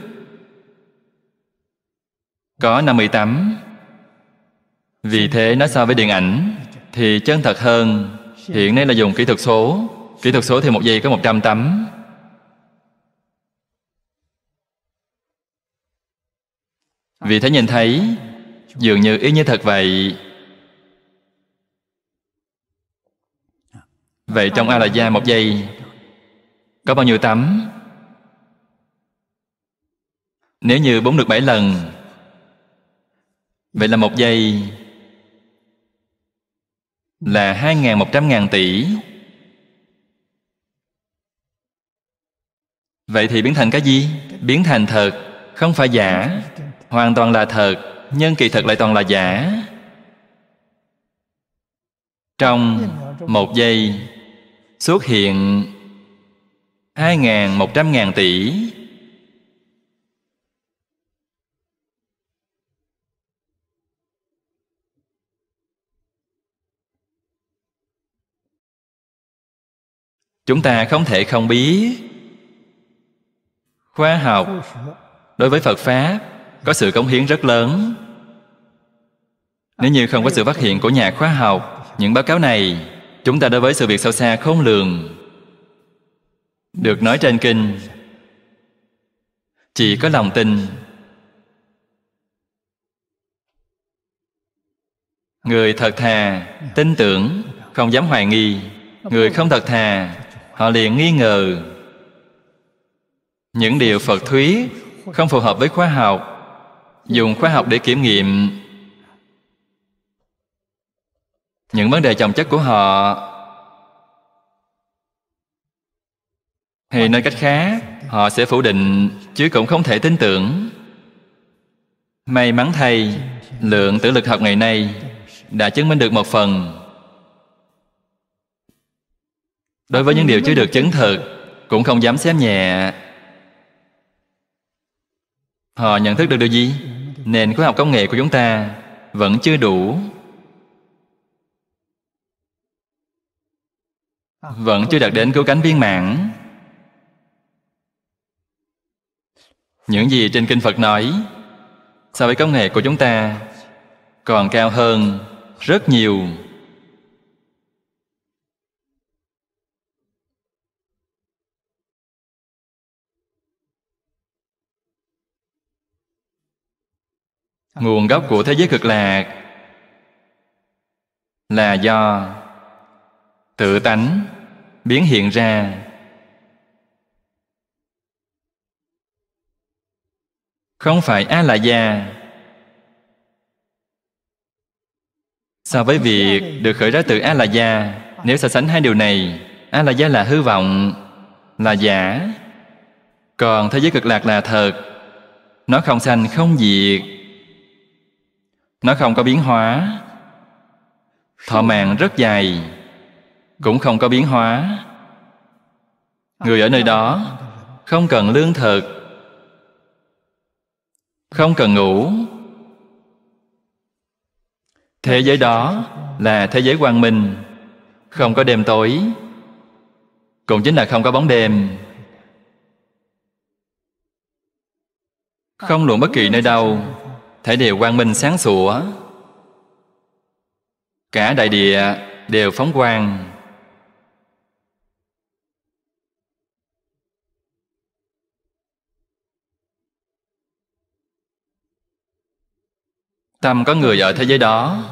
Có năm 58 Vì thế nó so với điện ảnh Thì chân thật hơn Hiện nay là dùng kỹ thuật số Kỹ thuật số thì một giây có 100 tấm Vì thế nhìn thấy Dường như ý như thật vậy Vậy trong a la gia một giây có bao nhiêu tấm? Nếu như bốn được bảy lần Vậy là một giây là hai ngàn một trăm ngàn tỷ Vậy thì biến thành cái gì? Biến thành thật, không phải giả Hoàn toàn là thật, nhưng kỳ thật lại toàn là giả Trong một giây xuất hiện 2.100 một ngàn tỷ chúng ta không thể không biết khoa học đối với phật pháp có sự cống hiến rất lớn nếu như không có sự phát hiện của nhà khoa học những báo cáo này chúng ta đối với sự việc sâu xa khôn lường được nói trên kinh chỉ có lòng tin người thật thà tin tưởng không dám hoài nghi người không thật thà họ liền nghi ngờ những điều phật thuyết không phù hợp với khoa học dùng khoa học để kiểm nghiệm những vấn đề chồng chất của họ thì nói cách khác họ sẽ phủ định chứ cũng không thể tin tưởng may mắn thay lượng tử lực học ngày nay đã chứng minh được một phần đối với những điều chưa được chứng thực cũng không dám xem nhẹ họ nhận thức được điều gì nền khoa học công nghệ của chúng ta vẫn chưa đủ À, vẫn chưa đạt đến cứu cánh viên mãn những gì trên kinh phật nói so với công nghệ của chúng ta còn cao hơn rất nhiều nguồn gốc của thế giới cực lạc là do tự tánh biến hiện ra không phải a la gia so với việc được khởi ra từ a la gia nếu so sánh hai điều này a la gia là hư vọng là giả còn thế giới cực lạc là thật nó không sanh không diệt nó không có biến hóa thọ mạng rất dài cũng không có biến hóa người ở nơi đó không cần lương thực không cần ngủ thế giới đó là thế giới quang minh không có đêm tối cũng chính là không có bóng đêm không luận bất kỳ nơi đâu thể đều quang minh sáng sủa cả đại địa đều phóng quang tâm có người ở thế giới đó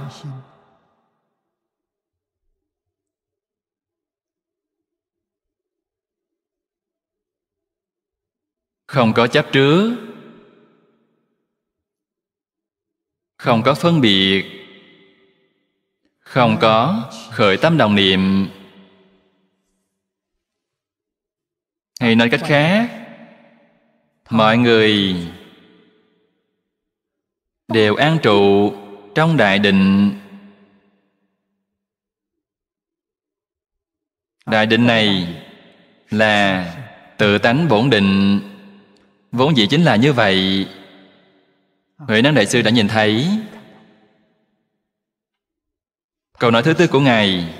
không có chấp trước không có phân biệt không có khởi tâm đồng niệm hay nói cách khác mọi người đều an trụ trong đại định đại định này là tự tánh bổn định vốn dĩ chính là như vậy huệ năng đại sư đã nhìn thấy câu nói thứ tư của ngài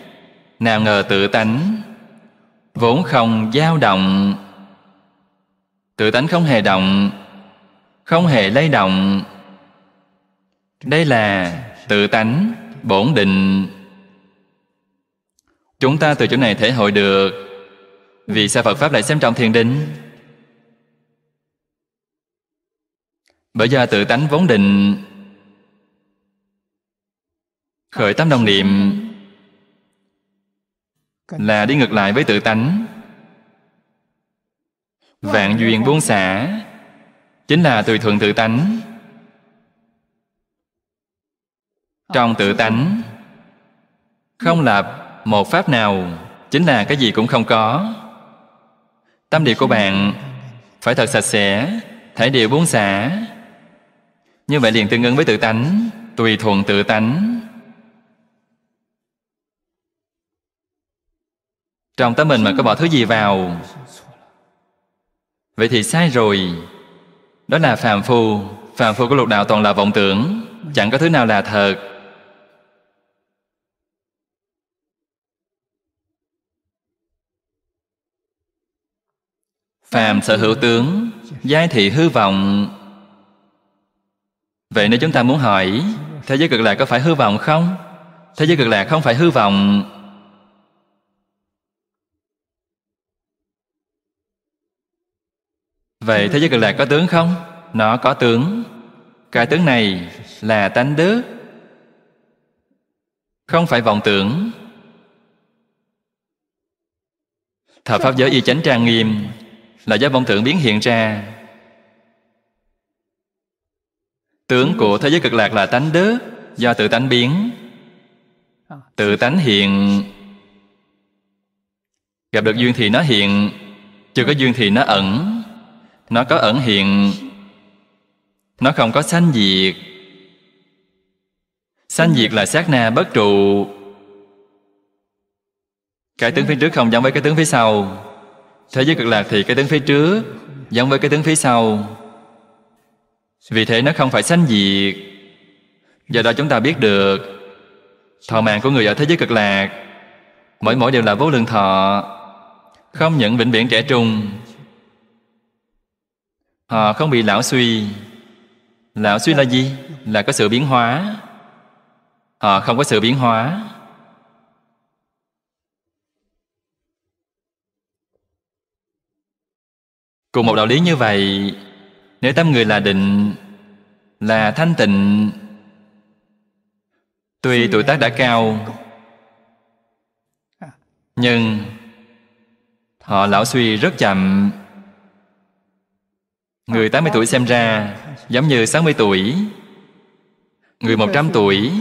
nào ngờ tự tánh vốn không dao động tự tánh không hề động không hề lay động đây là tự tánh bổn định chúng ta từ chỗ này thể hội được vì sao phật pháp lại xem trọng thiền định bởi do tự tánh vốn định khởi tâm đồng niệm là đi ngược lại với tự tánh vạn duyên buông xả chính là tùy thuận tự tánh trong tự tánh không lập một pháp nào chính là cái gì cũng không có tâm địa của bạn phải thật sạch sẽ thể điều buông xả như vậy liền tương ứng với tự tánh tùy thuận tự tánh trong tâm mình mà có bỏ thứ gì vào vậy thì sai rồi đó là phàm phu phàm phu của lục đạo toàn là vọng tưởng chẳng có thứ nào là thật phàm sở hữu tướng giai thị hư vọng vậy nếu chúng ta muốn hỏi thế giới cực lạc có phải hư vọng không thế giới cực lạc không phải hư vọng vậy thế giới cực lạc có tướng không nó có tướng cái tướng này là tánh đức không phải vọng tưởng thập pháp giới y chánh trang nghiêm là do vọng tưởng biến hiện ra tướng của thế giới cực lạc là tánh đức do tự tánh biến tự tánh hiện gặp được duyên thì nó hiện chưa có duyên thì nó ẩn nó có ẩn hiện nó không có sanh diệt sanh diệt là sát na bất trụ cái tướng phía trước không giống với cái tướng phía sau Thế giới cực lạc thì cái tướng phía trước Giống với cái tướng phía sau Vì thế nó không phải sanh diệt Do đó chúng ta biết được Thọ mạng của người ở thế giới cực lạc Mỗi mỗi đều là vô lượng thọ Không những vĩnh viễn trẻ trung Họ không bị lão suy Lão suy là gì? Là có sự biến hóa Họ không có sự biến hóa Cùng một đạo lý như vậy Nếu tâm người là định Là thanh tịnh Tuy tuổi tác đã cao Nhưng Họ lão suy rất chậm Người 80 tuổi xem ra Giống như 60 tuổi Người 100 tuổi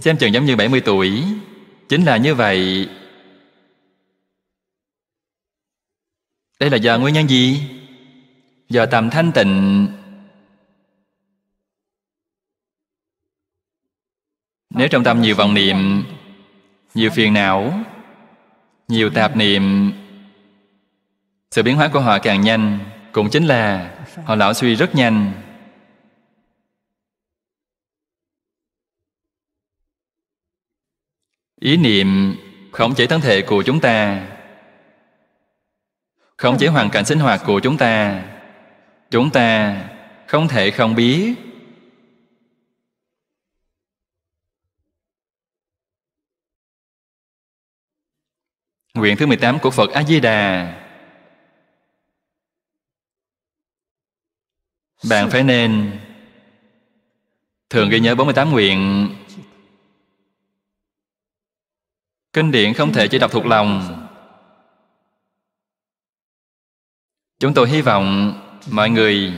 Xem chừng giống như 70 tuổi Chính là như vậy Đây là do nguyên nhân gì? do tâm thanh tịnh nếu trong tâm nhiều vọng niệm nhiều phiền não nhiều tạp niệm sự biến hóa của họ càng nhanh cũng chính là họ lão suy rất nhanh ý niệm khống chế thân thể của chúng ta khống chế hoàn cảnh sinh hoạt của chúng ta chúng ta không thể không biết Nguyện thứ 18 của Phật A-di-đà Bạn phải nên Thường ghi nhớ 48 nguyện Kinh điển không thể chỉ đọc thuộc lòng Chúng tôi hy vọng mọi người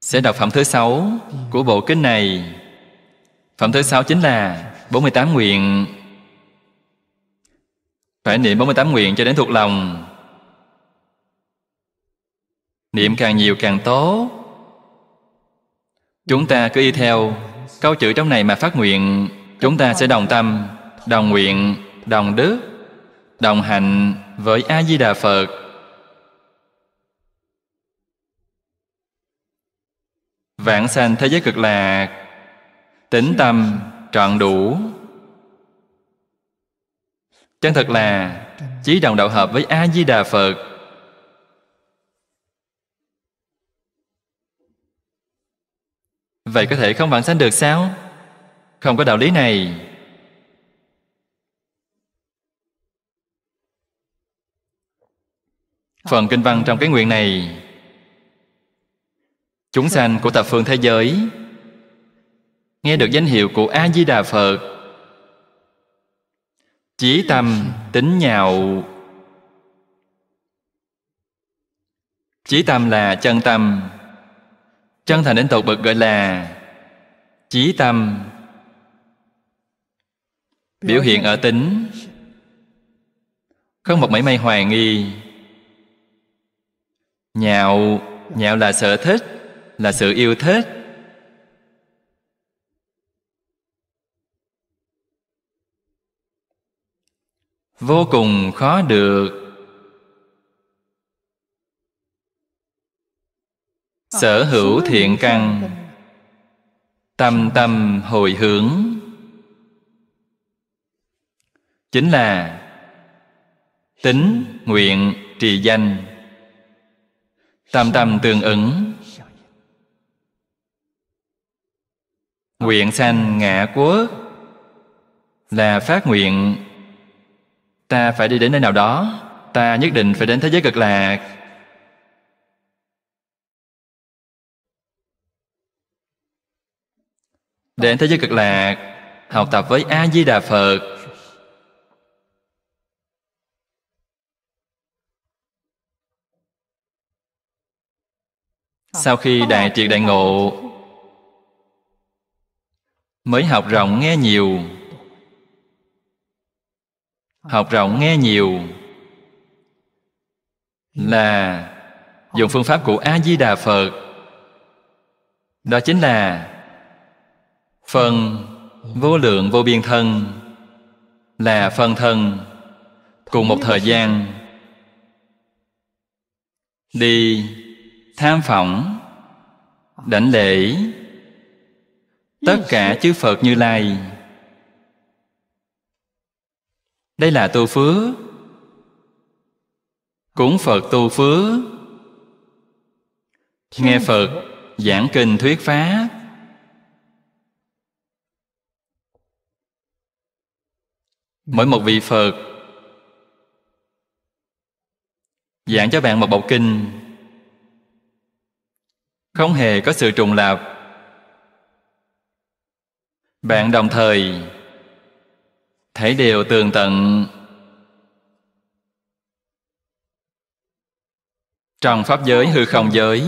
sẽ đọc phẩm thứ sáu của bộ kinh này phẩm thứ sáu chính là 48 nguyện phải niệm 48 nguyện cho đến thuộc lòng niệm càng nhiều càng tốt chúng ta cứ y theo câu chữ trong này mà phát nguyện chúng ta sẽ đồng tâm đồng nguyện đồng đức đồng hành với a di đà phật vạn sanh thế giới cực lạc Tính tâm trọn đủ Chân thật là Chí đồng đạo hợp với A-di-đà Phật Vậy có thể không vạn sanh được sao? Không có đạo lý này Phần kinh văn trong cái nguyện này chúng sanh của thập phương thế giới nghe được danh hiệu của a di đà phật chỉ tâm tính nhạo chí tâm là chân tâm chân thành đến tột bậc gọi là chí tâm biểu hiện ở tính không một mảy may hoài nghi nhạo nhạo là sở thích là sự yêu thích vô cùng khó được sở hữu thiện căn tâm tâm hồi hướng chính là tính nguyện trì danh tâm tâm tương ứng Nguyện sanh ngã quốc là phát nguyện ta phải đi đến nơi nào đó, ta nhất định phải đến thế giới cực lạc. Đến thế giới cực lạc, học tập với A-di-đà Phật Sau khi đại triệt đại ngộ mới học rộng nghe nhiều học rộng nghe nhiều là dùng phương pháp của a di đà phật đó chính là phần vô lượng vô biên thân là phần thân cùng một thời gian đi tham phỏng đảnh lễ tất cả chư phật như lai đây là tu phước cũng phật tu phước nghe phật giảng kinh thuyết pháp mỗi một vị phật giảng cho bạn một bộ kinh không hề có sự trùng lặp bạn đồng thời thấy đều tường tận trong pháp giới hư không giới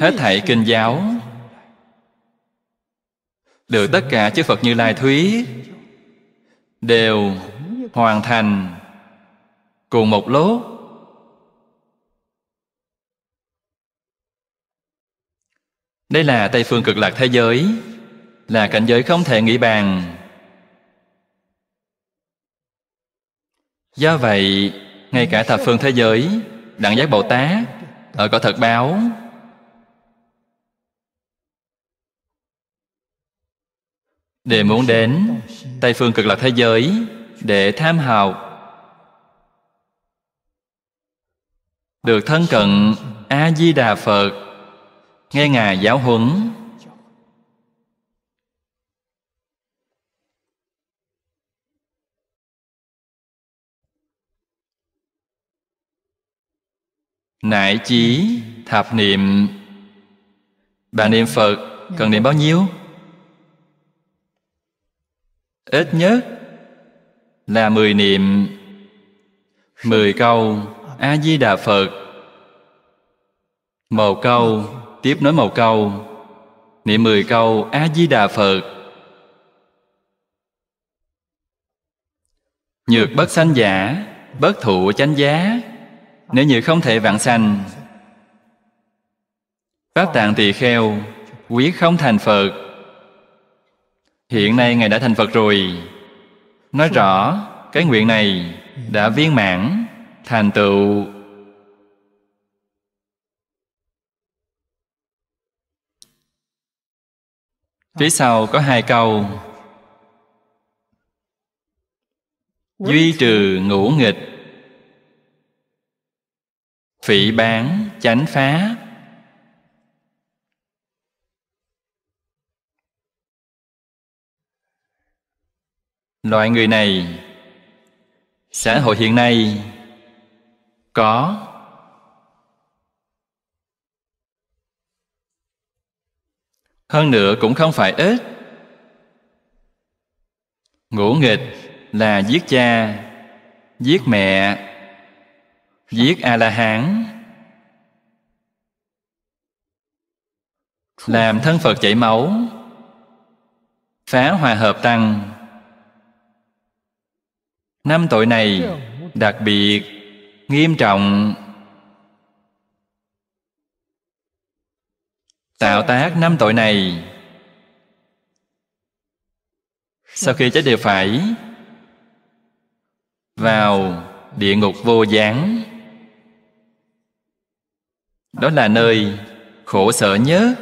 hết thảy kinh giáo được tất cả chư phật như lai thúy đều hoàn thành cùng một lốt đây là tây phương cực lạc thế giới là cảnh giới không thể nghĩ bàn do vậy ngay cả thập phương thế giới đẳng giác bồ tát ở có thật báo để muốn đến tây phương cực lạc thế giới để tham học được thân cận a di đà phật nghe ngài giáo huấn Nại chí thạp niệm Bà niệm Phật cần niệm bao nhiêu? Ít nhất là 10 niệm 10 câu A-di-đà Phật Một câu Tiếp nối một câu Niệm 10 câu A-di-đà Phật Nhược bất sanh giả Bất thụ chánh giá nếu như không thể vạn sanh Pháp tạng tỳ kheo Quyết không thành Phật Hiện nay Ngài đã thành Phật rồi Nói rõ Cái nguyện này đã viên mãn Thành tựu Phía sau có hai câu Duy trừ ngũ nghịch phỉ bán chánh phá loại người này xã hội hiện nay có hơn nữa cũng không phải ít ngỗ nghịch là giết cha giết mẹ Giết A-la-hán Làm thân Phật chảy máu Phá hòa hợp tăng Năm tội này đặc biệt nghiêm trọng Tạo tác năm tội này Sau khi chết đều phải Vào địa ngục vô gián đó là nơi khổ sở nhớ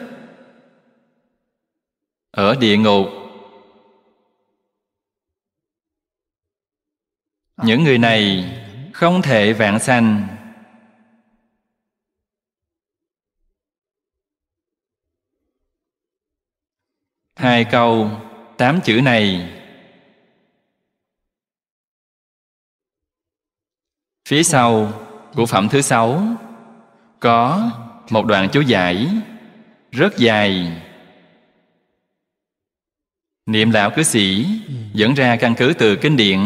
ở địa ngục những người này không thể vạn sanh hai câu tám chữ này phía sau của phẩm thứ sáu có một đoạn chú giải Rất dài Niệm lão cư sĩ dẫn ra căn cứ từ kinh điển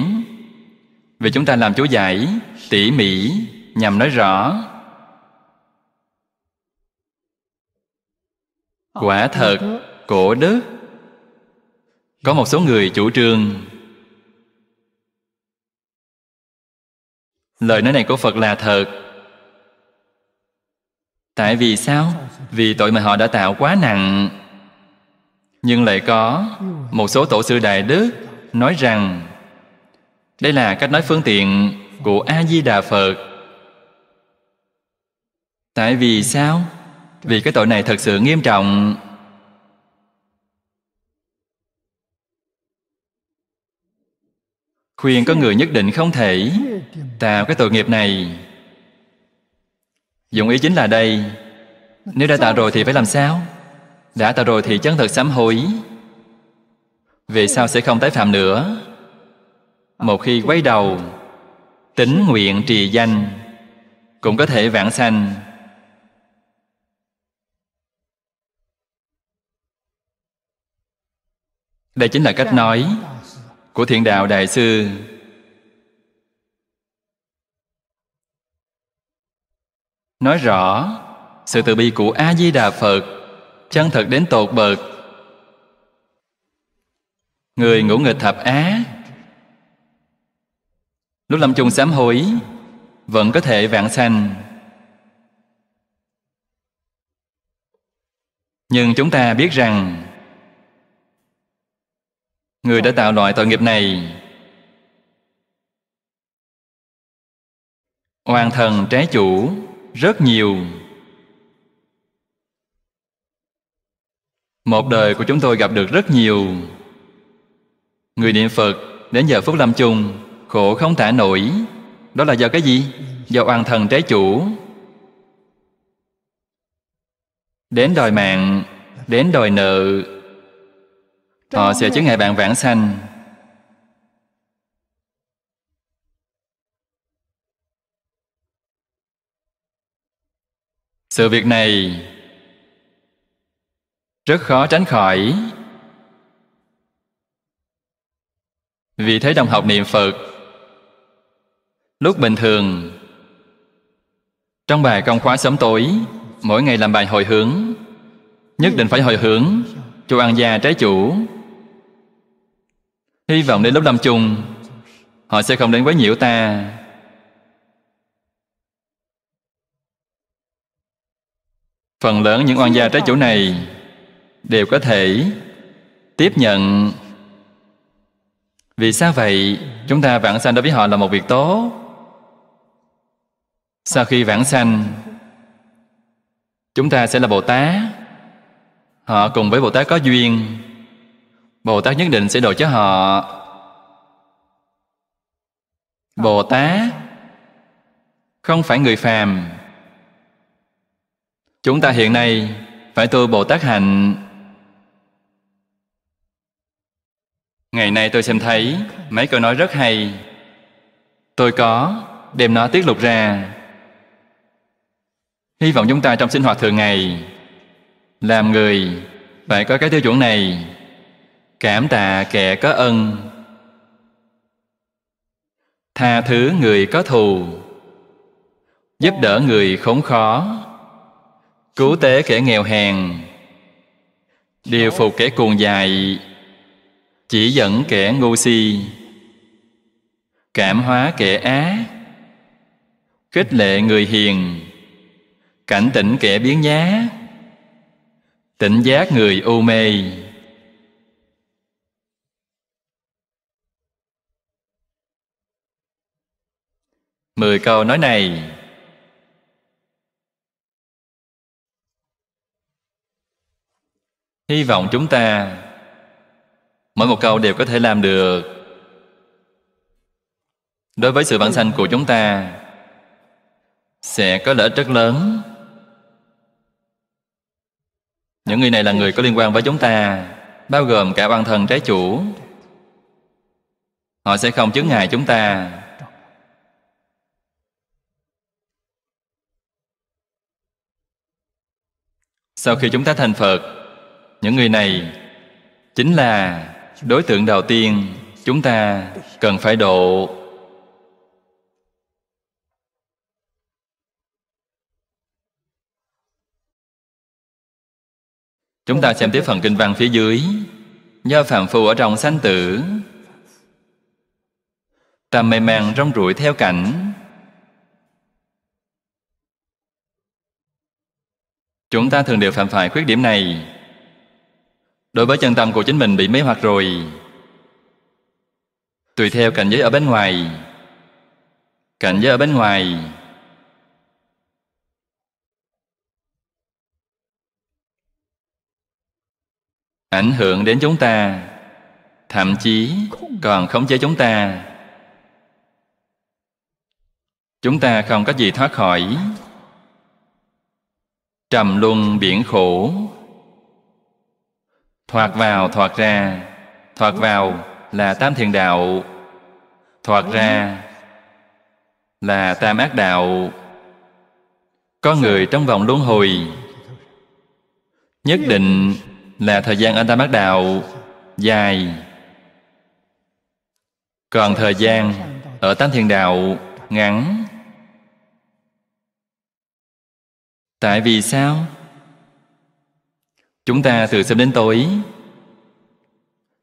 Vì chúng ta làm chú giải tỉ mỉ nhằm nói rõ Quả thật cổ đức Có một số người chủ trương Lời nói này của Phật là thật Tại vì sao? Vì tội mà họ đã tạo quá nặng Nhưng lại có một số tổ sư Đại Đức nói rằng đây là cách nói phương tiện của A-di-đà Phật Tại vì sao? Vì cái tội này thật sự nghiêm trọng Khuyên có người nhất định không thể Tạo cái tội nghiệp này Dụng ý chính là đây Nếu đã tạo rồi thì phải làm sao? Đã tạo rồi thì chân thật sám hối Về sau sẽ không tái phạm nữa Một khi quay đầu Tính nguyện trì danh Cũng có thể vãng sanh Đây chính là cách nói Của thiện đạo Đại sư nói rõ sự từ bi của a di đà phật chân thật đến tột bậc người ngũ nghịch thập á lúc lâm chung sám hối vẫn có thể vạn sanh nhưng chúng ta biết rằng người đã tạo loại tội nghiệp này hoàn thần trái chủ rất nhiều một đời của chúng tôi gặp được rất nhiều người niệm phật đến giờ phút lâm chung khổ không tả nổi đó là do cái gì do oan thần trái chủ đến đòi mạng đến đòi nợ họ sẽ chứng ngại bạn vãng sanh sự việc này rất khó tránh khỏi vì thế đồng học niệm phật lúc bình thường trong bài công khóa sớm tối mỗi ngày làm bài hồi hướng nhất định phải hồi hướng cho ăn già trái chủ hy vọng đến lúc lâm chung họ sẽ không đến quấy nhiễu ta phần lớn những oan gia trái chủ này đều có thể tiếp nhận vì sao vậy chúng ta vãng sanh đối với họ là một việc tốt sau khi vãng sanh chúng ta sẽ là bồ tát họ cùng với bồ tát có duyên bồ tát nhất định sẽ độ cho họ bồ tát không phải người phàm Chúng ta hiện nay phải tu Bồ Tát Hạnh Ngày nay tôi xem thấy mấy câu nói rất hay Tôi có đem nó tiết lục ra Hy vọng chúng ta trong sinh hoạt thường ngày Làm người phải có cái tiêu chuẩn này Cảm tạ kẻ có ân Tha thứ người có thù Giúp đỡ người khốn khó cứu tế kẻ nghèo hèn điều phục kẻ cuồng dài chỉ dẫn kẻ ngu si cảm hóa kẻ á khích lệ người hiền cảnh tỉnh kẻ biến giá tỉnh giác người u mê mười câu nói này hy vọng chúng ta mỗi một câu đều có thể làm được đối với sự vãng sanh của chúng ta sẽ có lợi ích rất lớn những người này là người có liên quan với chúng ta bao gồm cả bản thần trái chủ họ sẽ không chướng ngại chúng ta sau khi chúng ta thành phật những người này chính là đối tượng đầu tiên chúng ta cần phải độ Chúng ta xem tiếp phần kinh văn phía dưới Do phạm phu ở trong sanh tử Tạm mê màng rong ruổi theo cảnh Chúng ta thường đều phạm phải khuyết điểm này đối với chân tâm của chính mình bị mê hoặc rồi tùy theo cảnh giới ở bên ngoài cảnh giới ở bên ngoài ảnh hưởng đến chúng ta thậm chí còn khống chế chúng ta chúng ta không có gì thoát khỏi trầm luân biển khổ Thoạt vào, thoạt ra Thoạt vào là tam thiền đạo Thoạt ra là tam ác đạo Có người trong vòng luân hồi Nhất định là thời gian ở tam ác đạo dài Còn thời gian ở tam thiền đạo ngắn Tại vì sao? Chúng ta từ sớm đến tối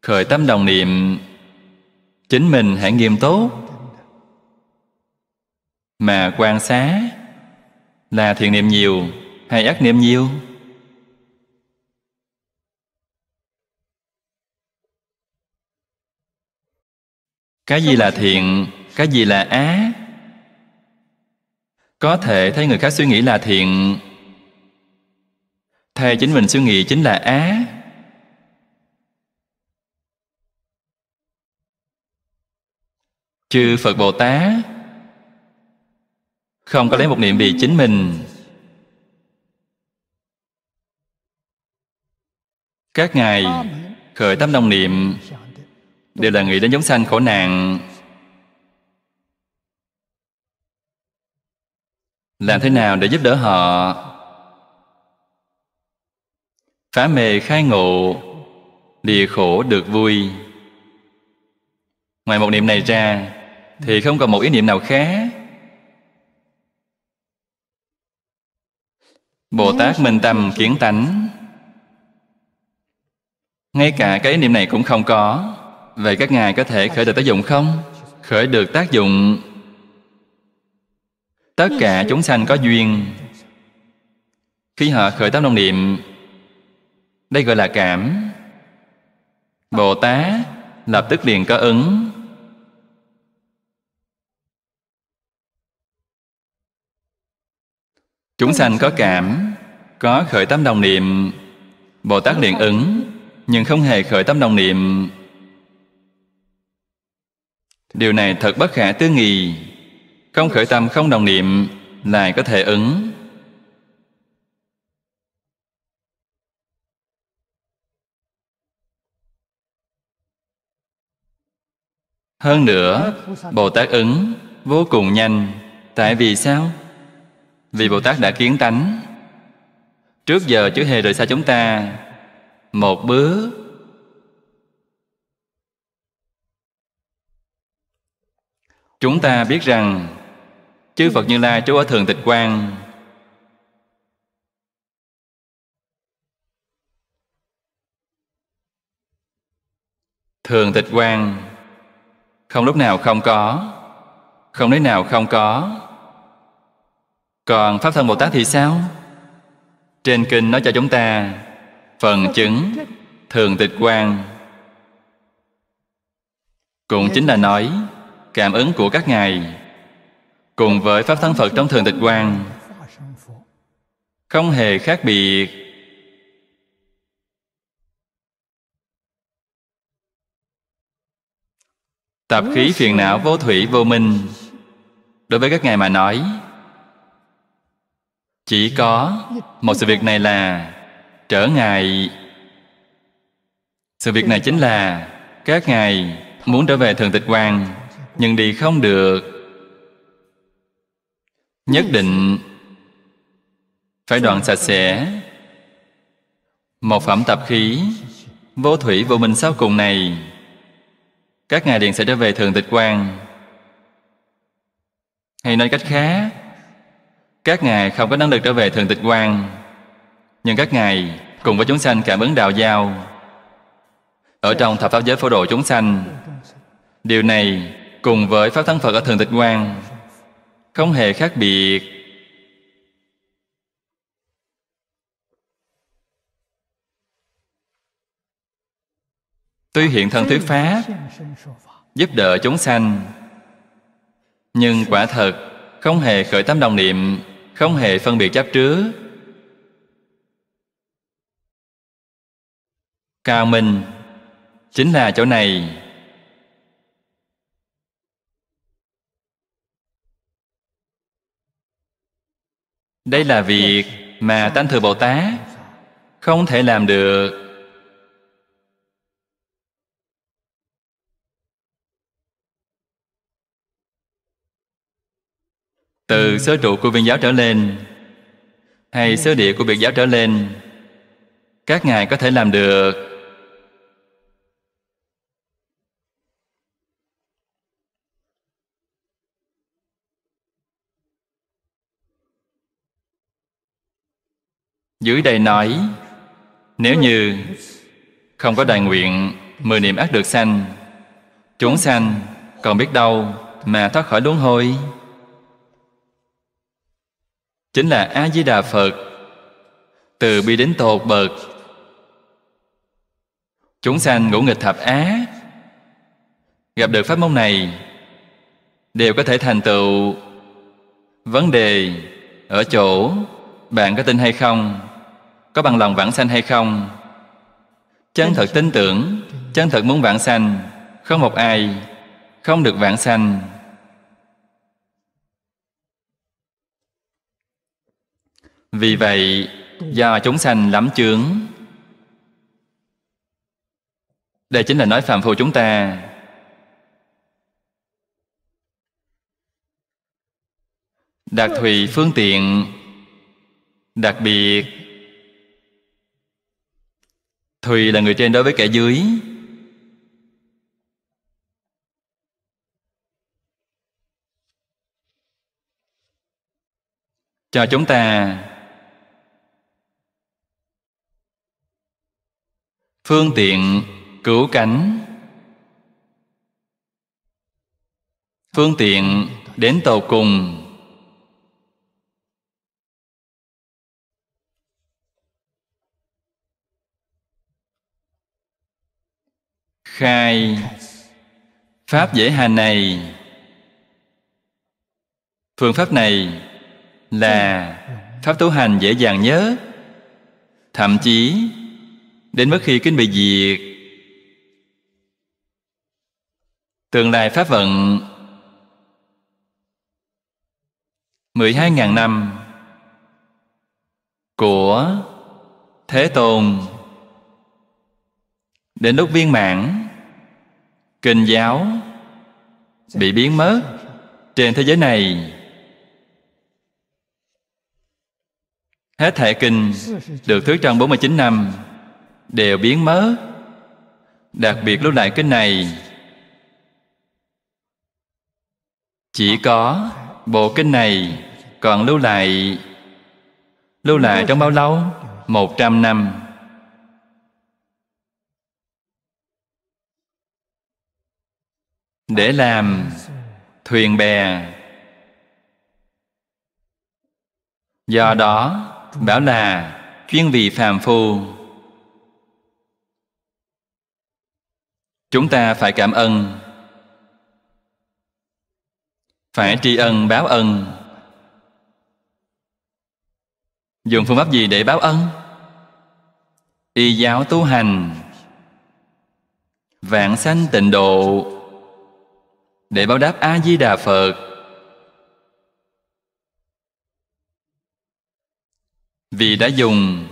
Khởi tâm đồng niệm Chính mình hãy nghiêm túc Mà quan sát Là thiện niệm nhiều hay ác niệm nhiều Cái gì là thiện Cái gì là ác Có thể thấy người khác suy nghĩ là thiện thay chính mình suy nghĩ chính là á chư phật bồ tát không có lấy một niệm vì chính mình các ngài khởi tâm đồng niệm đều là nghĩ đến giống sanh khổ nạn làm thế nào để giúp đỡ họ phá mê khai ngộ lìa khổ được vui ngoài một niệm này ra thì không còn một ý niệm nào khác bồ tát minh tâm kiến tánh ngay cả cái ý niệm này cũng không có vậy các ngài có thể khởi được tác dụng không khởi được tác dụng tất cả chúng sanh có duyên khi họ khởi tác nông niệm đây gọi là cảm bồ tát lập tức liền có ứng chúng sanh có cảm có khởi tâm đồng niệm bồ tát liền ứng nhưng không hề khởi tâm đồng niệm điều này thật bất khả tư nghị không khởi tâm không đồng niệm lại có thể ứng Hơn nữa, Bồ Tát ứng vô cùng nhanh. Tại vì sao? Vì Bồ Tát đã kiến tánh. Trước giờ chưa hề rời xa chúng ta một bước Chúng ta biết rằng Chư Phật Như Lai trú ở Thường Tịch Quang Thường Tịch Quang không lúc nào không có Không nơi nào không có Còn Pháp Thân Bồ Tát thì sao? Trên kinh nói cho chúng ta Phần chứng Thường tịch quan Cũng chính là nói Cảm ứng của các ngài Cùng với Pháp Thân Phật trong Thường tịch quan Không hề khác biệt Tạp khí phiền não vô thủy vô minh Đối với các ngài mà nói Chỉ có một sự việc này là trở ngại Sự việc này chính là các ngài muốn trở về Thường Tịch Quang nhưng đi không được nhất định phải đoạn sạch sẽ một phẩm tập khí vô thủy vô minh sau cùng này các ngài liền sẽ trở về thường tịch quan hay nói cách khác các ngài không có năng lực trở về thường tịch quan nhưng các ngài cùng với chúng sanh cảm ứng đạo giao ở trong thập pháp giới phổ độ chúng sanh điều này cùng với pháp thân phật ở thường tịch quan không hề khác biệt tuy hiện thân thuyết pháp giúp đỡ chúng sanh nhưng quả thật không hề khởi tâm đồng niệm không hề phân biệt chấp trước cao minh chính là chỗ này đây là việc mà tánh thừa bồ tát không thể làm được từ số trụ của viên giáo trở lên hay số địa của biệt giáo trở lên các ngài có thể làm được dưới đây nói nếu như không có đại nguyện mười niệm ác được sanh chúng sanh còn biết đâu mà thoát khỏi luống hôi chính là a di đà phật từ bi đến tột bậc chúng sanh ngũ nghịch thập á gặp được pháp môn này đều có thể thành tựu vấn đề ở chỗ bạn có tin hay không có bằng lòng vãng sanh hay không chân thật tin tưởng chân thật muốn vãng sanh không một ai không được vãng sanh Vì vậy do chúng sanh lắm chướng Đây chính là nói phạm phu chúng ta Đạt thùy phương tiện Đặc biệt Thùy là người trên đối với kẻ dưới Cho chúng ta phương tiện cứu cánh phương tiện đến tàu cùng khai pháp dễ hành này phương pháp này là pháp tu hành dễ dàng nhớ thậm chí Đến mức khi kinh bị diệt Tương lai Pháp vận 12.000 năm Của Thế Tôn Đến lúc viên mãn Kinh giáo Bị biến mất Trên thế giới này Hết thệ kinh Được thuyết trong 49 năm đều biến mất đặc biệt lúc đại kinh này chỉ có bộ kinh này còn lưu lại lưu lại trong bao lâu một trăm năm để làm thuyền bè do đó bảo là chuyên vị phàm phu chúng ta phải cảm ơn phải tri ân báo ân dùng phương pháp gì để báo ân y giáo tu hành vạn sanh tịnh độ để báo đáp a di đà phật vì đã dùng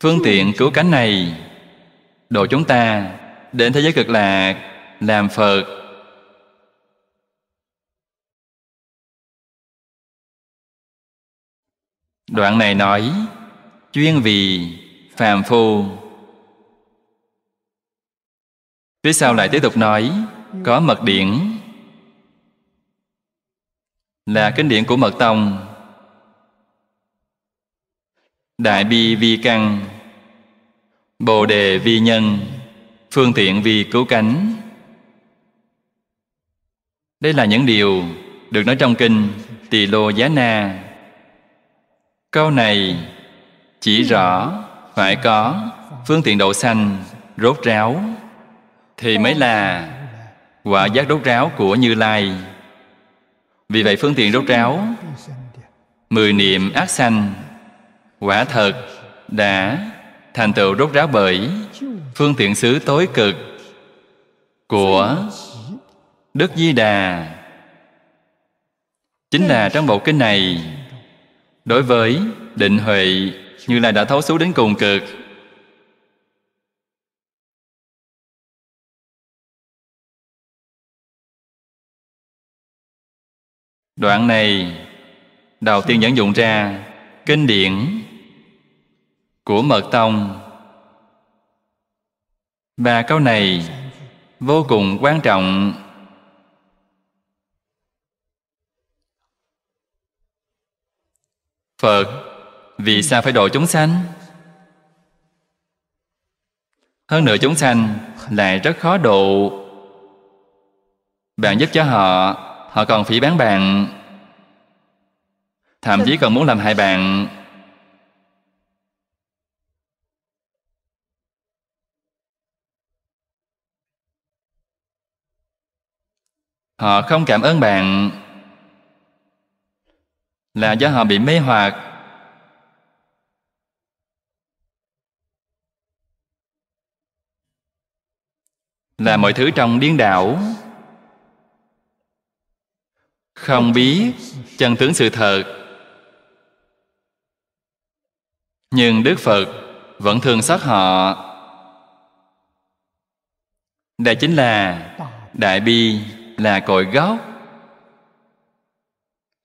phương tiện cứu cánh này độ chúng ta đến thế giới cực lạc làm phật đoạn này nói chuyên vì phàm phu phía sau lại tiếp tục nói có mật điển là kinh điển của mật tông đại bi vi căn bồ đề vi nhân phương tiện vì cứu cánh đây là những điều được nói trong kinh tỳ lô giá na câu này chỉ rõ phải có phương tiện độ sanh rốt ráo thì mới là quả giác rốt ráo của như lai vì vậy phương tiện rốt ráo mười niệm ác sanh quả thật đã thành tựu rốt ráo bởi phương tiện xứ tối cực của Đức Di Đà chính là trong bộ kinh này đối với định huệ như là đã thấu suốt đến cùng cực đoạn này đầu tiên dẫn dụng ra kinh điển của mật tông và câu này vô cùng quan trọng Phật Vì sao phải độ chúng sanh? Hơn nữa chúng sanh lại rất khó độ Bạn giúp cho họ Họ còn phỉ bán bạn Thậm chí còn muốn làm hại bạn Họ không cảm ơn bạn là do họ bị mê hoặc là mọi thứ trong điên đảo không biết chân tướng sự thật nhưng đức phật vẫn thường xót họ đây chính là đại bi là cội gốc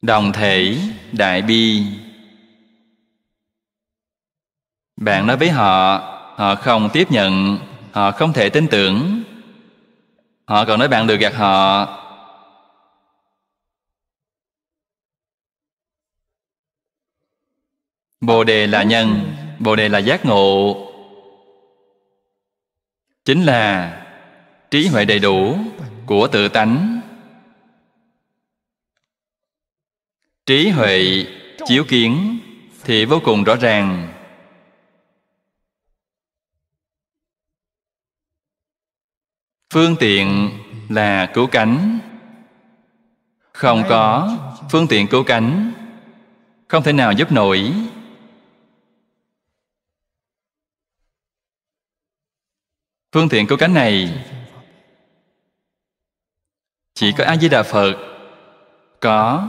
đồng thể đại bi bạn nói với họ họ không tiếp nhận họ không thể tin tưởng họ còn nói bạn được gạt họ bồ đề là nhân bồ đề là giác ngộ chính là trí huệ đầy đủ của tự tánh trí huệ chiếu kiến thì vô cùng rõ ràng phương tiện là cứu cánh không có phương tiện cứu cánh không thể nào giúp nổi phương tiện cứu cánh này chỉ có a di đà phật có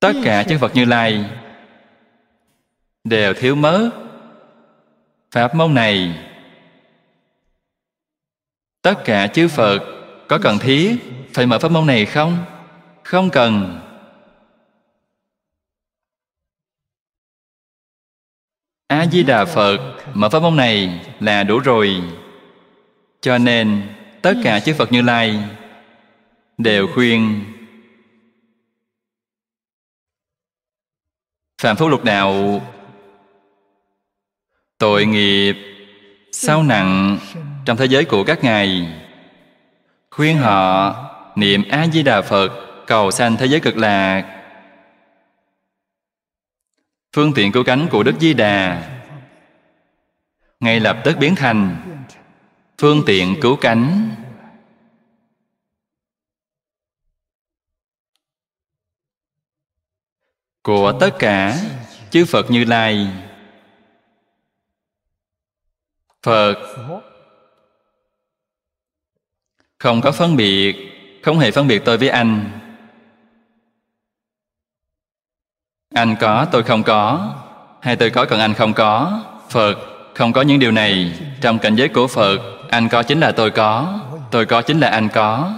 tất cả chân phật như lai đều thiếu mất pháp môn này tất cả chư phật có cần thiết phải mở pháp môn này không không cần a di đà phật mở pháp môn này là đủ rồi cho nên tất cả chư phật như lai đều khuyên phạm phú lục đạo tội nghiệp sao nặng trong thế giới của các ngài khuyên họ niệm a di đà phật cầu sanh thế giới cực lạc phương tiện cứu cánh của đức di đà ngay lập tức biến thành phương tiện cứu cánh của tất cả chư phật như lai phật không có phân biệt không hề phân biệt tôi với anh anh có tôi không có hay tôi có còn anh không có phật không có những điều này trong cảnh giới của phật anh có chính là tôi có Tôi có chính là anh có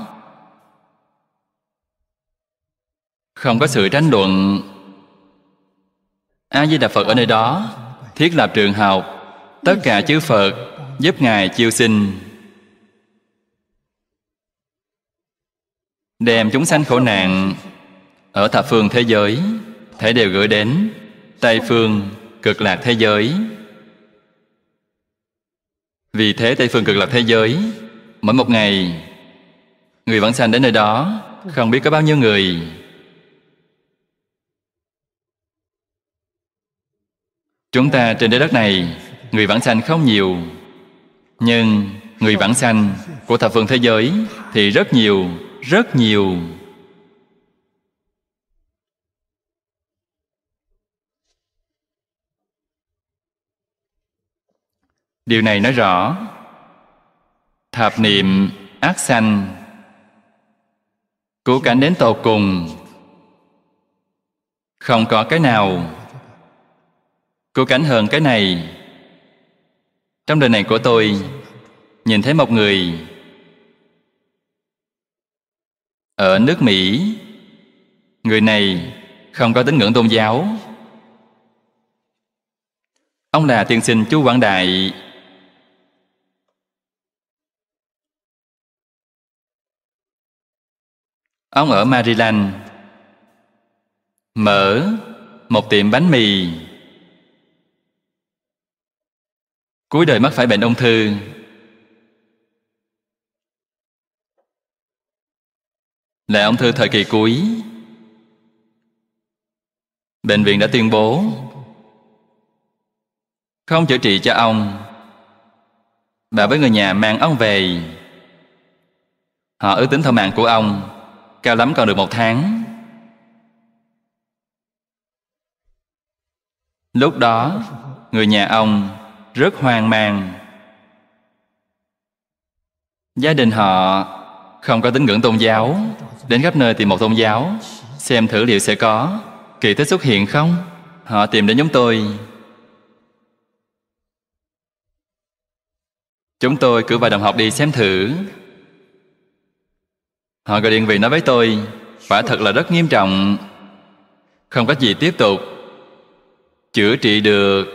Không có sự tranh luận A Di Đà Phật ở nơi đó Thiết lập trường học Tất cả chư Phật Giúp Ngài chiêu sinh Đem chúng sanh khổ nạn Ở thập phương thế giới Thể đều gửi đến Tây phương cực lạc thế giới vì thế Tây Phương cực lạc thế giới Mỗi một ngày Người vãng sanh đến nơi đó Không biết có bao nhiêu người Chúng ta trên trái đất này Người vãng sanh không nhiều Nhưng người vãng sanh của thập phương thế giới Thì rất nhiều, rất nhiều điều này nói rõ thập niệm ác sanh cứu cảnh đến tột cùng không có cái nào cứu cảnh hơn cái này trong đời này của tôi nhìn thấy một người ở nước mỹ người này không có tín ngưỡng tôn giáo ông là tiên sinh chú quảng đại Ông ở Maryland mở một tiệm bánh mì. Cuối đời mắc phải bệnh ung thư. Là ung thư thời kỳ cuối. Bệnh viện đã tuyên bố không chữa trị cho ông. Bà với người nhà mang ông về. Họ ước tính thọ mạng của ông Cao lắm còn được một tháng Lúc đó người nhà ông rất hoang mang Gia đình họ không có tín ngưỡng tôn giáo Đến khắp nơi tìm một tôn giáo Xem thử liệu sẽ có kỳ tích xuất hiện không Họ tìm đến chúng tôi Chúng tôi cử vài đồng học đi xem thử Họ gọi điện về nói với tôi Quả thật là rất nghiêm trọng Không có gì tiếp tục Chữa trị được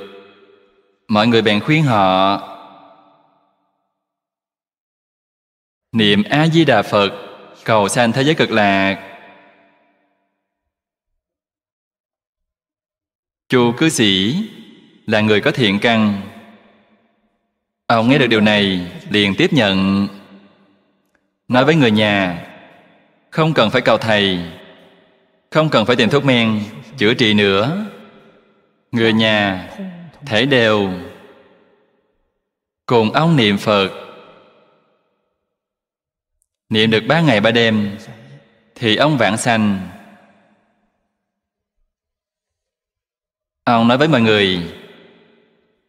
Mọi người bèn khuyên họ Niệm A-di-đà Phật Cầu sanh thế giới cực lạc Chu cư sĩ là người có thiện căn Ông nghe được điều này liền tiếp nhận Nói với người nhà không cần phải cầu thầy Không cần phải tìm thuốc men Chữa trị nữa Người nhà Thể đều Cùng ông niệm Phật Niệm được ba ngày ba đêm Thì ông vãng sanh Ông nói với mọi người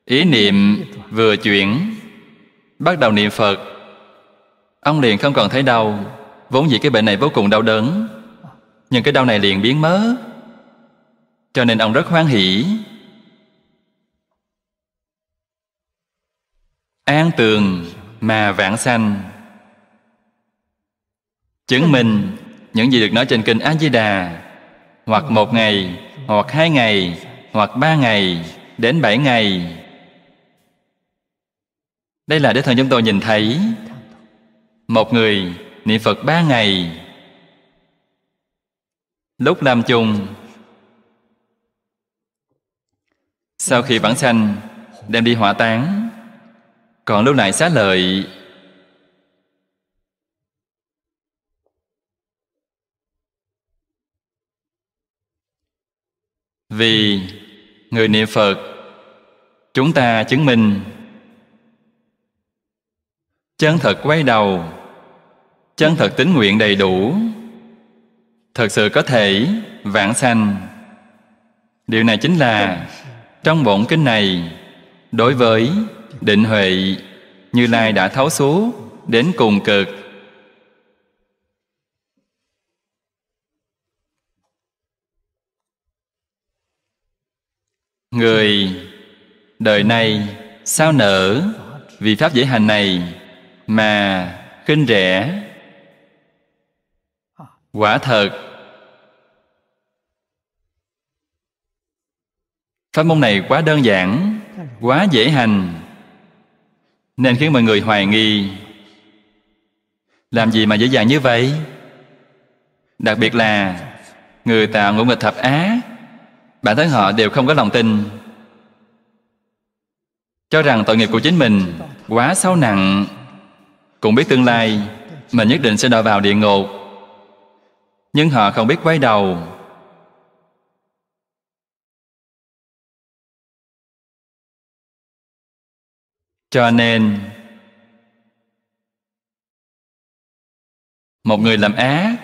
Ý niệm vừa chuyển Bắt đầu niệm Phật Ông liền không còn thấy đau Vốn dĩ cái bệnh này vô cùng đau đớn Nhưng cái đau này liền biến mất Cho nên ông rất hoan hỷ An tường mà vãng sanh Chứng minh những gì được nói trên kinh A-di-đà Hoặc một ngày, hoặc hai ngày, hoặc ba ngày, đến bảy ngày Đây là để thần chúng tôi nhìn thấy Một người niệm phật ba ngày lúc làm chung sau khi vãng sanh đem đi hỏa táng còn lúc này xá lợi vì người niệm phật chúng ta chứng minh chân thật quay đầu chân thật tín nguyện đầy đủ thật sự có thể vãng sanh điều này chính là trong bổn kinh này đối với định huệ như lai đã thấu số đến cùng cực người đời này sao nở vì pháp dễ hành này mà khinh rẻ quả thật pháp môn này quá đơn giản quá dễ hành nên khiến mọi người hoài nghi làm gì mà dễ dàng như vậy đặc biệt là người tạo ngũ nghịch thập á bản thân họ đều không có lòng tin cho rằng tội nghiệp của chính mình quá sâu nặng cũng biết tương lai mình nhất định sẽ đòi vào địa ngục nhưng họ không biết quay đầu cho nên một người làm ác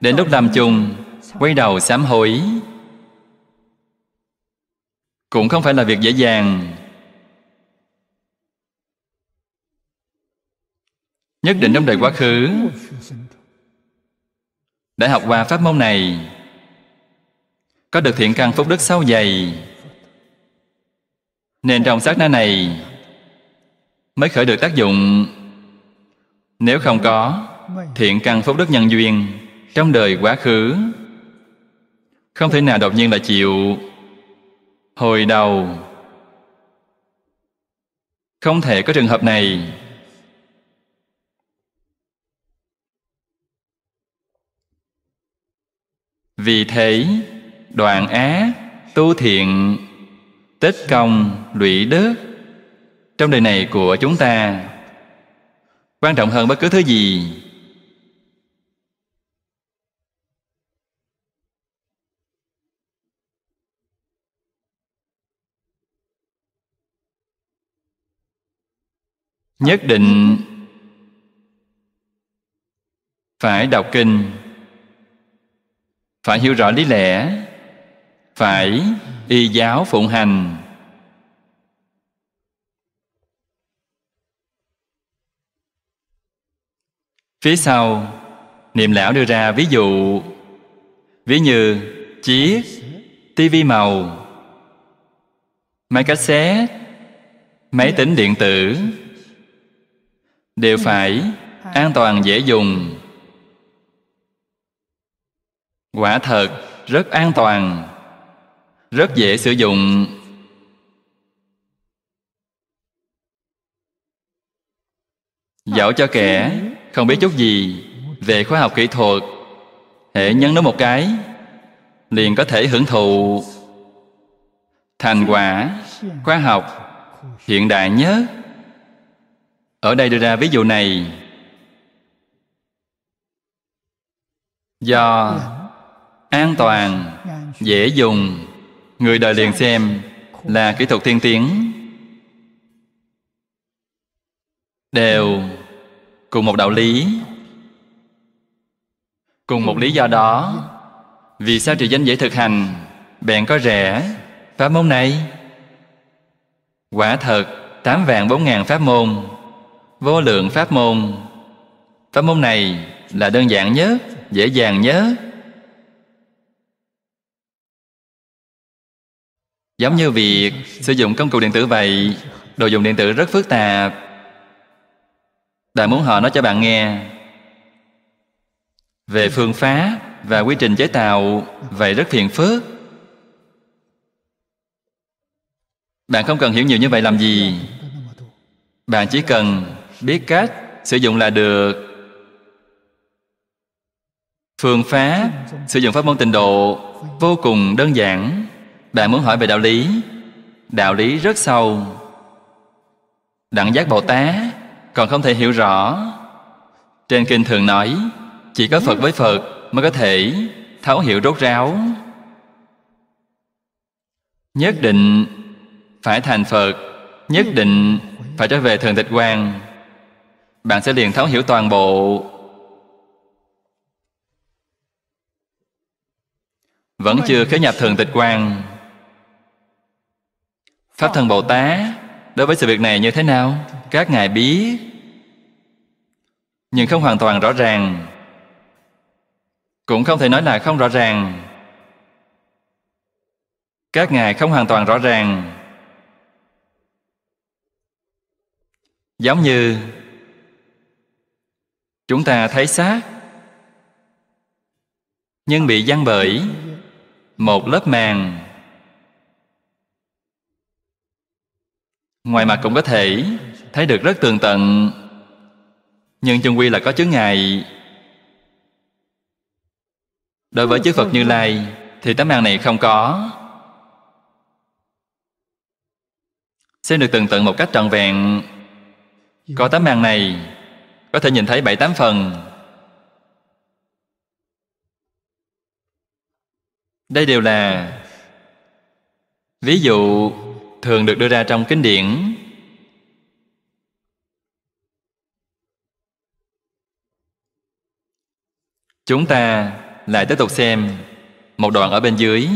đến lúc làm chung quay đầu sám hối cũng không phải là việc dễ dàng nhất định trong đời quá khứ đã học qua pháp môn này Có được thiện căn phúc đức sâu dày Nên trong sát na này Mới khởi được tác dụng Nếu không có Thiện căn phúc đức nhân duyên Trong đời quá khứ Không thể nào đột nhiên là chịu Hồi đầu Không thể có trường hợp này Vì thế đoạn á tu thiện tích công lụy đức trong đời này của chúng ta quan trọng hơn bất cứ thứ gì nhất định phải đọc kinh phải hiểu rõ lý lẽ phải y giáo phụng hành phía sau niệm lão đưa ra ví dụ ví như chiếc tivi màu máy cassette máy tính điện tử đều phải an toàn dễ dùng quả thật rất an toàn rất dễ sử dụng dẫu cho kẻ không biết chút gì về khoa học kỹ thuật hệ nhấn nó một cái liền có thể hưởng thụ thành quả khoa học hiện đại nhất ở đây đưa ra ví dụ này do an toàn dễ dùng người đời liền xem là kỹ thuật tiên tiến đều cùng một đạo lý cùng một lý do đó vì sao trì danh dễ thực hành bèn có rẻ pháp môn này quả thật tám vạn bốn ngàn pháp môn vô lượng pháp môn pháp môn này là đơn giản nhất dễ dàng nhất Giống như việc sử dụng công cụ điện tử vậy Đồ dùng điện tử rất phức tạp Đại muốn họ nói cho bạn nghe Về phương pháp và quy trình chế tạo Vậy rất phiền phức Bạn không cần hiểu nhiều như vậy làm gì Bạn chỉ cần biết cách sử dụng là được Phương pháp sử dụng pháp môn tịnh độ vô cùng đơn giản bạn muốn hỏi về đạo lý Đạo lý rất sâu Đẳng giác Bồ Tát còn không thể hiểu rõ Trên kinh thường nói Chỉ có Phật với Phật mới có thể thấu hiểu rốt ráo Nhất định phải thành Phật Nhất định phải trở về thường tịch quan Bạn sẽ liền thấu hiểu toàn bộ Vẫn chưa khế nhập thường tịch quan Pháp thần Bồ Tát Đối với sự việc này như thế nào? Các Ngài biết Nhưng không hoàn toàn rõ ràng Cũng không thể nói là không rõ ràng Các Ngài không hoàn toàn rõ ràng Giống như Chúng ta thấy xác Nhưng bị giăng bởi Một lớp màng ngoài mặt cũng có thể thấy được rất tường tận nhưng chung quy là có chướng ngại đối với chư phật như lai thì tấm màn này không có xem được tường tận một cách trọn vẹn có tấm màn này có thể nhìn thấy bảy tám phần đây đều là ví dụ thường được đưa ra trong kinh điển chúng ta lại tiếp tục xem một đoạn ở bên dưới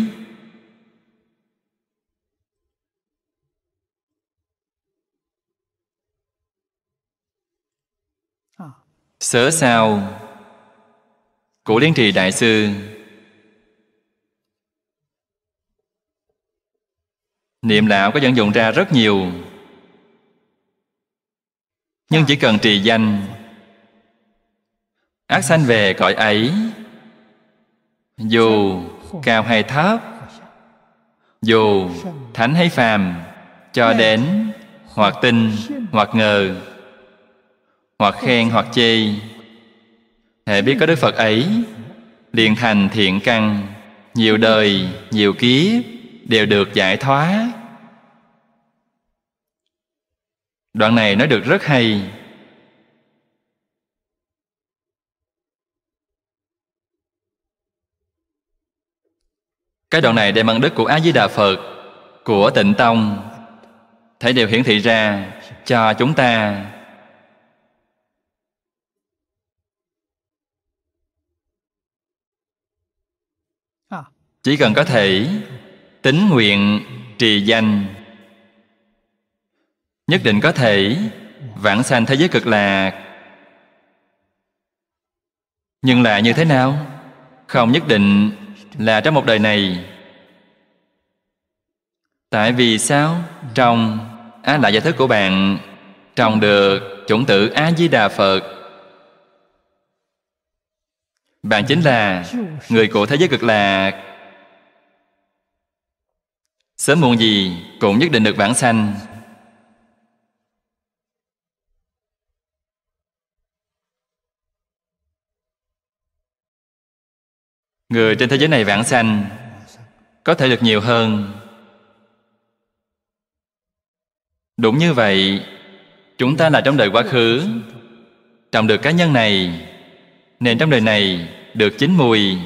à. Sớ sao Của Liên Trì Đại Sư Niệm lão có dẫn dụng ra rất nhiều Nhưng chỉ cần trì danh Ác sanh về cõi ấy Dù cao hay thấp Dù thánh hay phàm Cho đến hoặc tin hoặc ngờ Hoặc khen hoặc chê Hệ biết có Đức Phật ấy liền thành thiện căn Nhiều đời, nhiều kiếp Đều được giải thoát Đoạn này nói được rất hay Cái đoạn này đem bằng đức của A-di-đà Phật Của tịnh Tông thấy đều hiển thị ra cho chúng ta à. Chỉ cần có thể tính nguyện trì danh nhất định có thể vãng sanh thế giới cực lạc nhưng là như thế nào không nhất định là trong một đời này tại vì sao trong á lại giải thích của bạn trồng được chủng tử a di đà phật bạn chính là người của thế giới cực lạc sớm muộn gì cũng nhất định được vãng sanh người trên thế giới này vãng sanh có thể được nhiều hơn đúng như vậy chúng ta là trong đời quá khứ trọng được cá nhân này nên trong đời này được chín mùi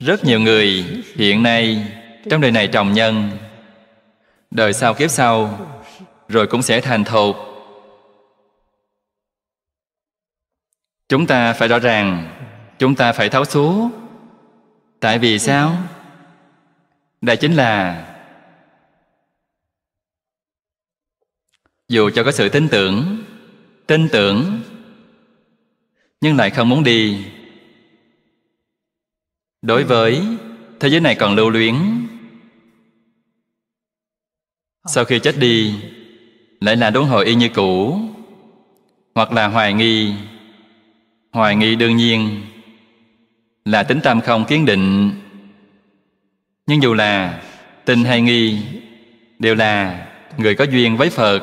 rất nhiều người hiện nay trong đời này trồng nhân đời sau kiếp sau rồi cũng sẽ thành thục chúng ta phải rõ ràng chúng ta phải tháo xuống tại vì sao đó chính là dù cho có sự tin tưởng tin tưởng nhưng lại không muốn đi đối với thế giới này còn lưu luyến sau khi chết đi lại là đốn hồi y như cũ hoặc là hoài nghi hoài nghi đương nhiên là tính tâm không kiến định nhưng dù là tin hay nghi đều là người có duyên với phật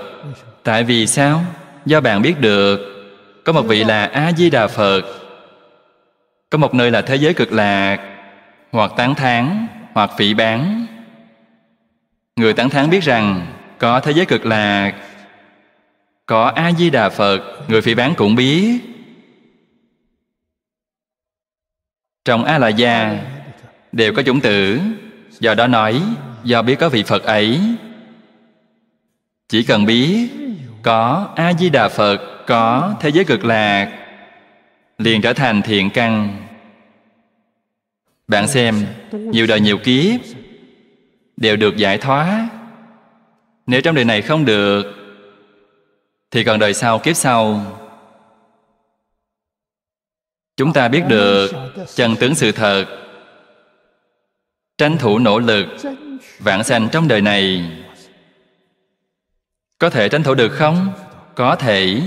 tại vì sao do bạn biết được có một vị là a di đà phật có một nơi là thế giới cực lạc hoặc tán thán hoặc phỉ bán người tán thán biết rằng có thế giới cực lạc có a di đà phật người phỉ bán cũng biết trong a la gia đều có chủng tử do đó nói do biết có vị phật ấy chỉ cần biết có a di đà phật có thế giới cực lạc liền trở thành thiện căn bạn xem nhiều đời nhiều kiếp đều được giải thoát nếu trong đời này không được thì còn đời sau kiếp sau chúng ta biết được chân tướng sự thật tranh thủ nỗ lực vạn sanh trong đời này có thể tranh thủ được không có thể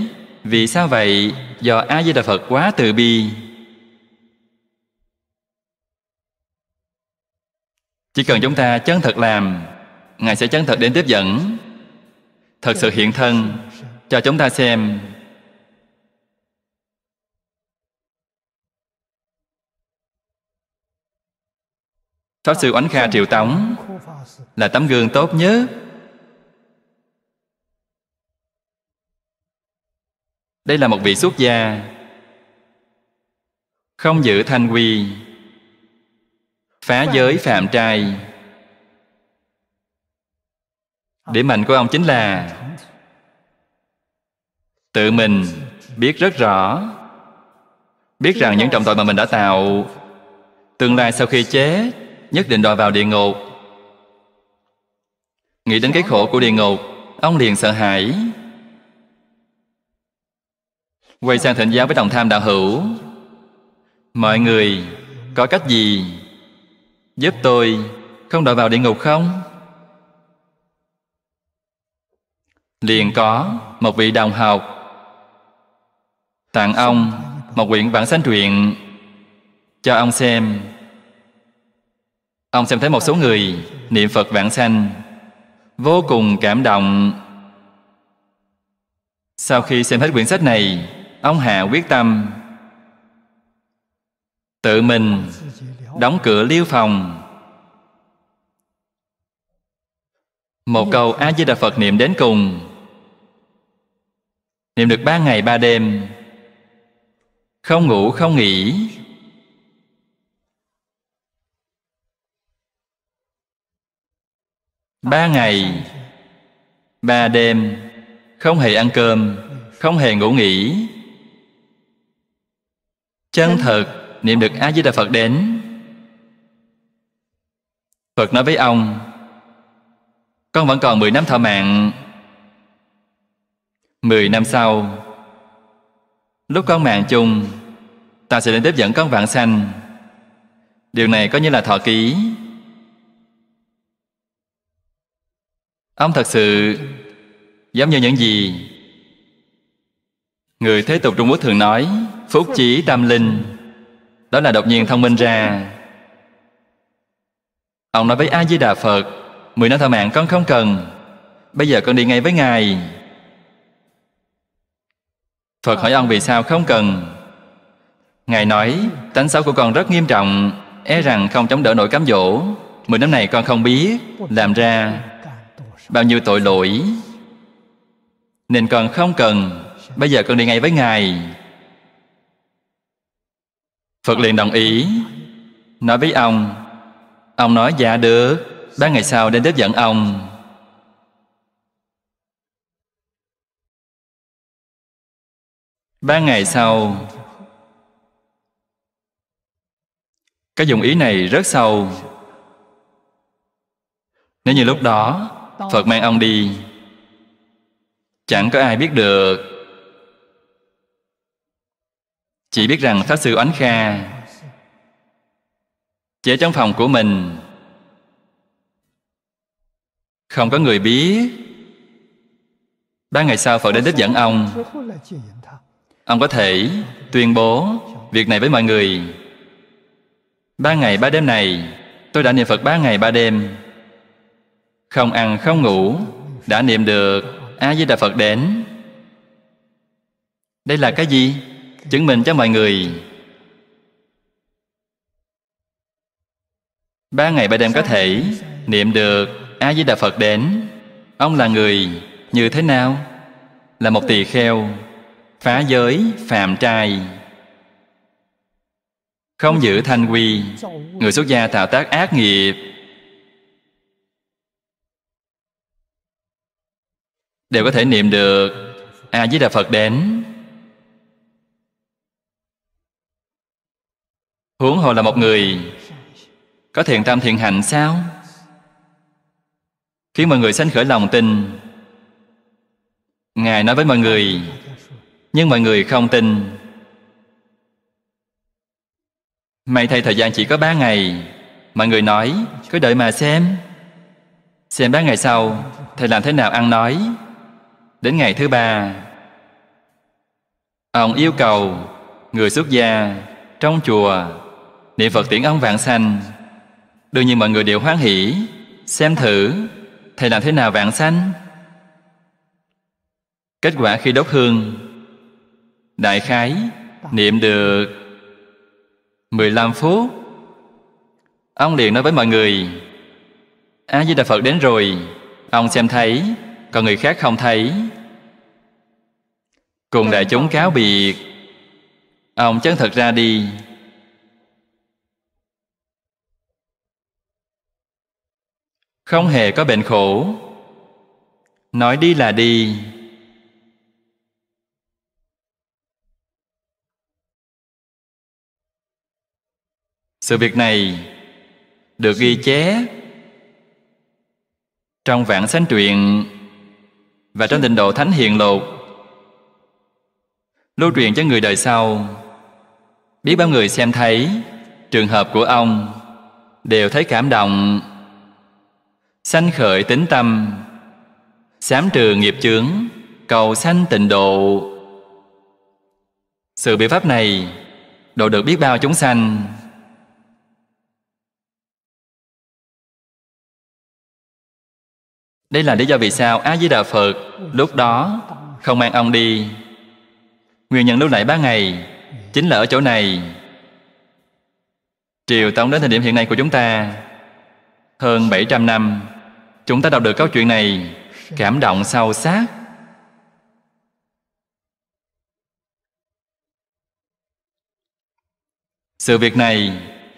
vì sao vậy do a di đà phật quá từ bi chỉ cần chúng ta chân thật làm ngài sẽ chân thật đến tiếp dẫn thật sự hiện thân cho chúng ta xem Pháp Sư Oánh Kha Triệu Tống là tấm gương tốt nhất. Đây là một vị xuất gia không giữ thanh quy phá giới phạm trai điểm mạnh của ông chính là tự mình biết rất rõ biết rằng những trọng tội mà mình đã tạo tương lai sau khi chết nhất định đòi vào địa ngục nghĩ đến cái khổ của địa ngục ông liền sợ hãi quay sang thịnh giáo với đồng tham đạo hữu mọi người có cách gì giúp tôi không đòi vào địa ngục không liền có một vị đồng học tặng ông một quyển bản sách truyện cho ông xem Ông xem thấy một số người niệm Phật vạn sanh vô cùng cảm động. Sau khi xem hết quyển sách này, ông Hạ quyết tâm tự mình đóng cửa liêu phòng một câu a di đà phật niệm đến cùng niệm được ba ngày ba đêm không ngủ không nghỉ ba ngày ba đêm không hề ăn cơm không hề ngủ nghỉ chân thật niệm được a di đà phật đến phật nói với ông con vẫn còn 10 năm thọ mạng 10 năm sau lúc con mạng chung ta sẽ đến tiếp dẫn con vạn sanh điều này có như là thọ ký Ông thật sự giống như những gì Người thế tục Trung Quốc thường nói Phúc chỉ tâm linh Đó là đột nhiên thông minh ra Ông nói với A-di-đà Phật Mười năm thọ mạng con không cần Bây giờ con đi ngay với Ngài Phật hỏi ông vì sao không cần Ngài nói Tánh xấu của con rất nghiêm trọng E rằng không chống đỡ nổi cám dỗ Mười năm này con không biết Làm ra bao nhiêu tội lỗi nên còn không cần bây giờ con đi ngay với ngài phật liền đồng ý nói với ông ông nói dạ được ba ngày sau đến tiếp dẫn ông ba ngày sau cái dụng ý này rất sâu nếu như lúc đó Phật mang ông đi Chẳng có ai biết được Chỉ biết rằng Pháp Sư Oánh Kha Chỉ trong phòng của mình Không có người biết Ba ngày sau Phật đến đích dẫn ông Ông có thể tuyên bố Việc này với mọi người Ba ngày ba đêm này Tôi đã niệm Phật ba ngày ba đêm không ăn không ngủ đã niệm được a di đà phật đến đây là cái gì chứng minh cho mọi người ba ngày ba đêm có thể niệm được a di đà phật đến ông là người như thế nào là một tỳ kheo phá giới phạm trai không giữ thanh quy người xuất gia tạo tác ác nghiệp đều có thể niệm được a di đà phật đến huống hồ là một người có thiện tâm thiện hạnh sao khiến mọi người sanh khởi lòng tin ngài nói với mọi người nhưng mọi người không tin May thay thời gian chỉ có ba ngày Mọi người nói Cứ đợi mà xem Xem ba ngày sau Thầy làm thế nào ăn nói Đến ngày thứ ba Ông yêu cầu người xuất gia trong chùa niệm Phật tiễn ông vạn sanh Đương nhiên mọi người đều hoan hỷ Xem thử Thầy làm thế nào vạn sanh Kết quả khi đốt hương Đại khái Niệm được 15 phút Ông liền nói với mọi người A Di Đà Phật đến rồi Ông xem thấy còn người khác không thấy cùng đại chúng cáo biệt ông chân thật ra đi không hề có bệnh khổ nói đi là đi sự việc này được ghi chép trong vạn sanh truyện và trong tịnh độ thánh hiện lộ lưu truyền cho người đời sau biết bao người xem thấy trường hợp của ông đều thấy cảm động sanh khởi tính tâm sám trừ nghiệp chướng cầu sanh tịnh độ sự biện pháp này độ được biết bao chúng sanh Đây là lý do vì sao A-di-đà Phật lúc đó không mang ông đi. Nguyên nhân lúc nãy ba ngày chính là ở chỗ này. Triều Tông đến thời điểm hiện nay của chúng ta hơn 700 năm chúng ta đọc được câu chuyện này cảm động sâu sắc sự việc này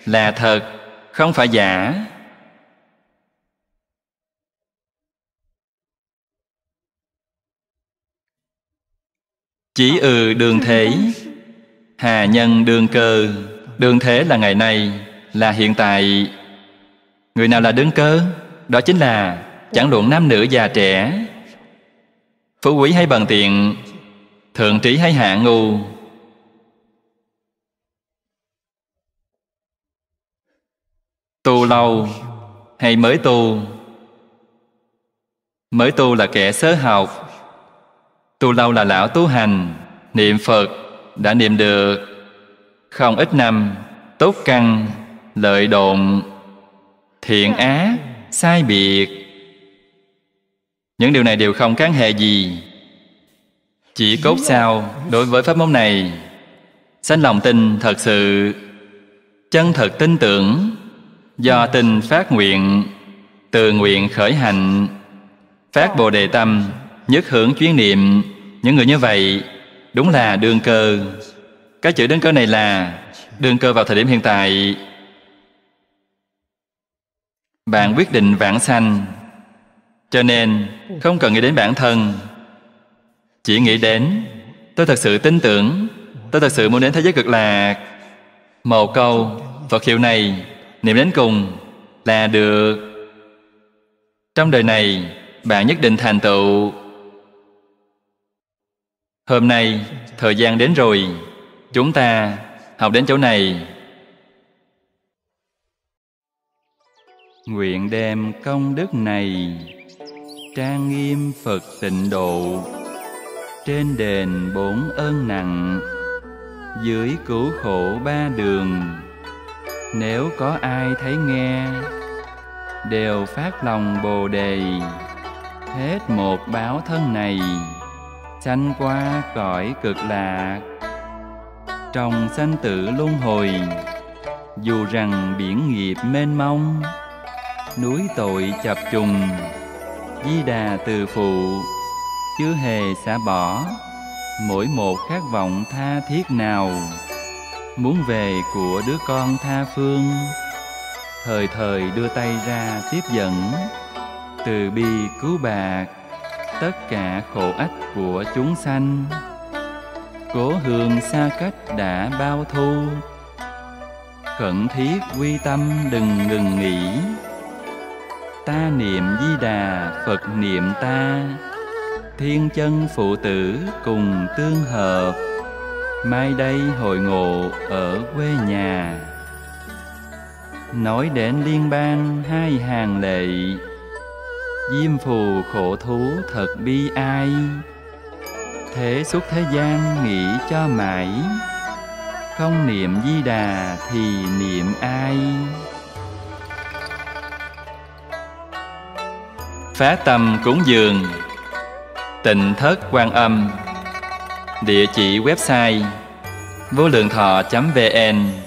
là thật không phải giả Chỉ ừ đường thể Hà nhân đường cơ Đường thế là ngày nay Là hiện tại Người nào là đường cơ Đó chính là chẳng luận nam nữ già trẻ Phú quý hay bằng tiện Thượng trí hay hạ ngu Tu lâu hay mới tu Mới tu là kẻ sớ học Tu lâu là lão tu hành Niệm Phật đã niệm được Không ít năm Tốt căn Lợi độn Thiện á Sai biệt Những điều này đều không cán hệ gì Chỉ cốt sao Đối với pháp môn này Sanh lòng tin thật sự Chân thật tin tưởng Do tin phát nguyện Từ nguyện khởi hành Phát Bồ Đề Tâm nhất hưởng chuyến niệm những người như vậy đúng là đường cơ cái chữ đương cơ này là đường cơ vào thời điểm hiện tại bạn quyết định vãng sanh cho nên không cần nghĩ đến bản thân chỉ nghĩ đến tôi thật sự tin tưởng tôi thật sự muốn đến thế giới cực lạc một câu phật hiệu này niệm đến cùng là được trong đời này bạn nhất định thành tựu Hôm nay thời gian đến rồi Chúng ta học đến chỗ này Nguyện đem công đức này Trang nghiêm Phật tịnh độ Trên đền bốn ơn nặng Dưới cứu khổ ba đường Nếu có ai thấy nghe Đều phát lòng bồ đề Hết một báo thân này sanh qua cõi cực lạc trong sanh tử luân hồi dù rằng biển nghiệp mênh mông núi tội chập trùng di đà từ phụ chưa hề xả bỏ mỗi một khát vọng tha thiết nào muốn về của đứa con tha phương thời thời đưa tay ra tiếp dẫn từ bi cứu bạc tất cả khổ ách của chúng sanh cố hương xa cách đã bao thu khẩn thiết quy tâm đừng ngừng nghỉ ta niệm di đà phật niệm ta thiên chân phụ tử cùng tương hợp mai đây hội ngộ ở quê nhà nói đến liên bang hai hàng lệ diêm phù khổ thú thật bi ai thế suốt thế gian nghĩ cho mãi không niệm di đà thì niệm ai phá tầm cúng dường tịnh thất quan âm địa chỉ website vô lượng thọ vn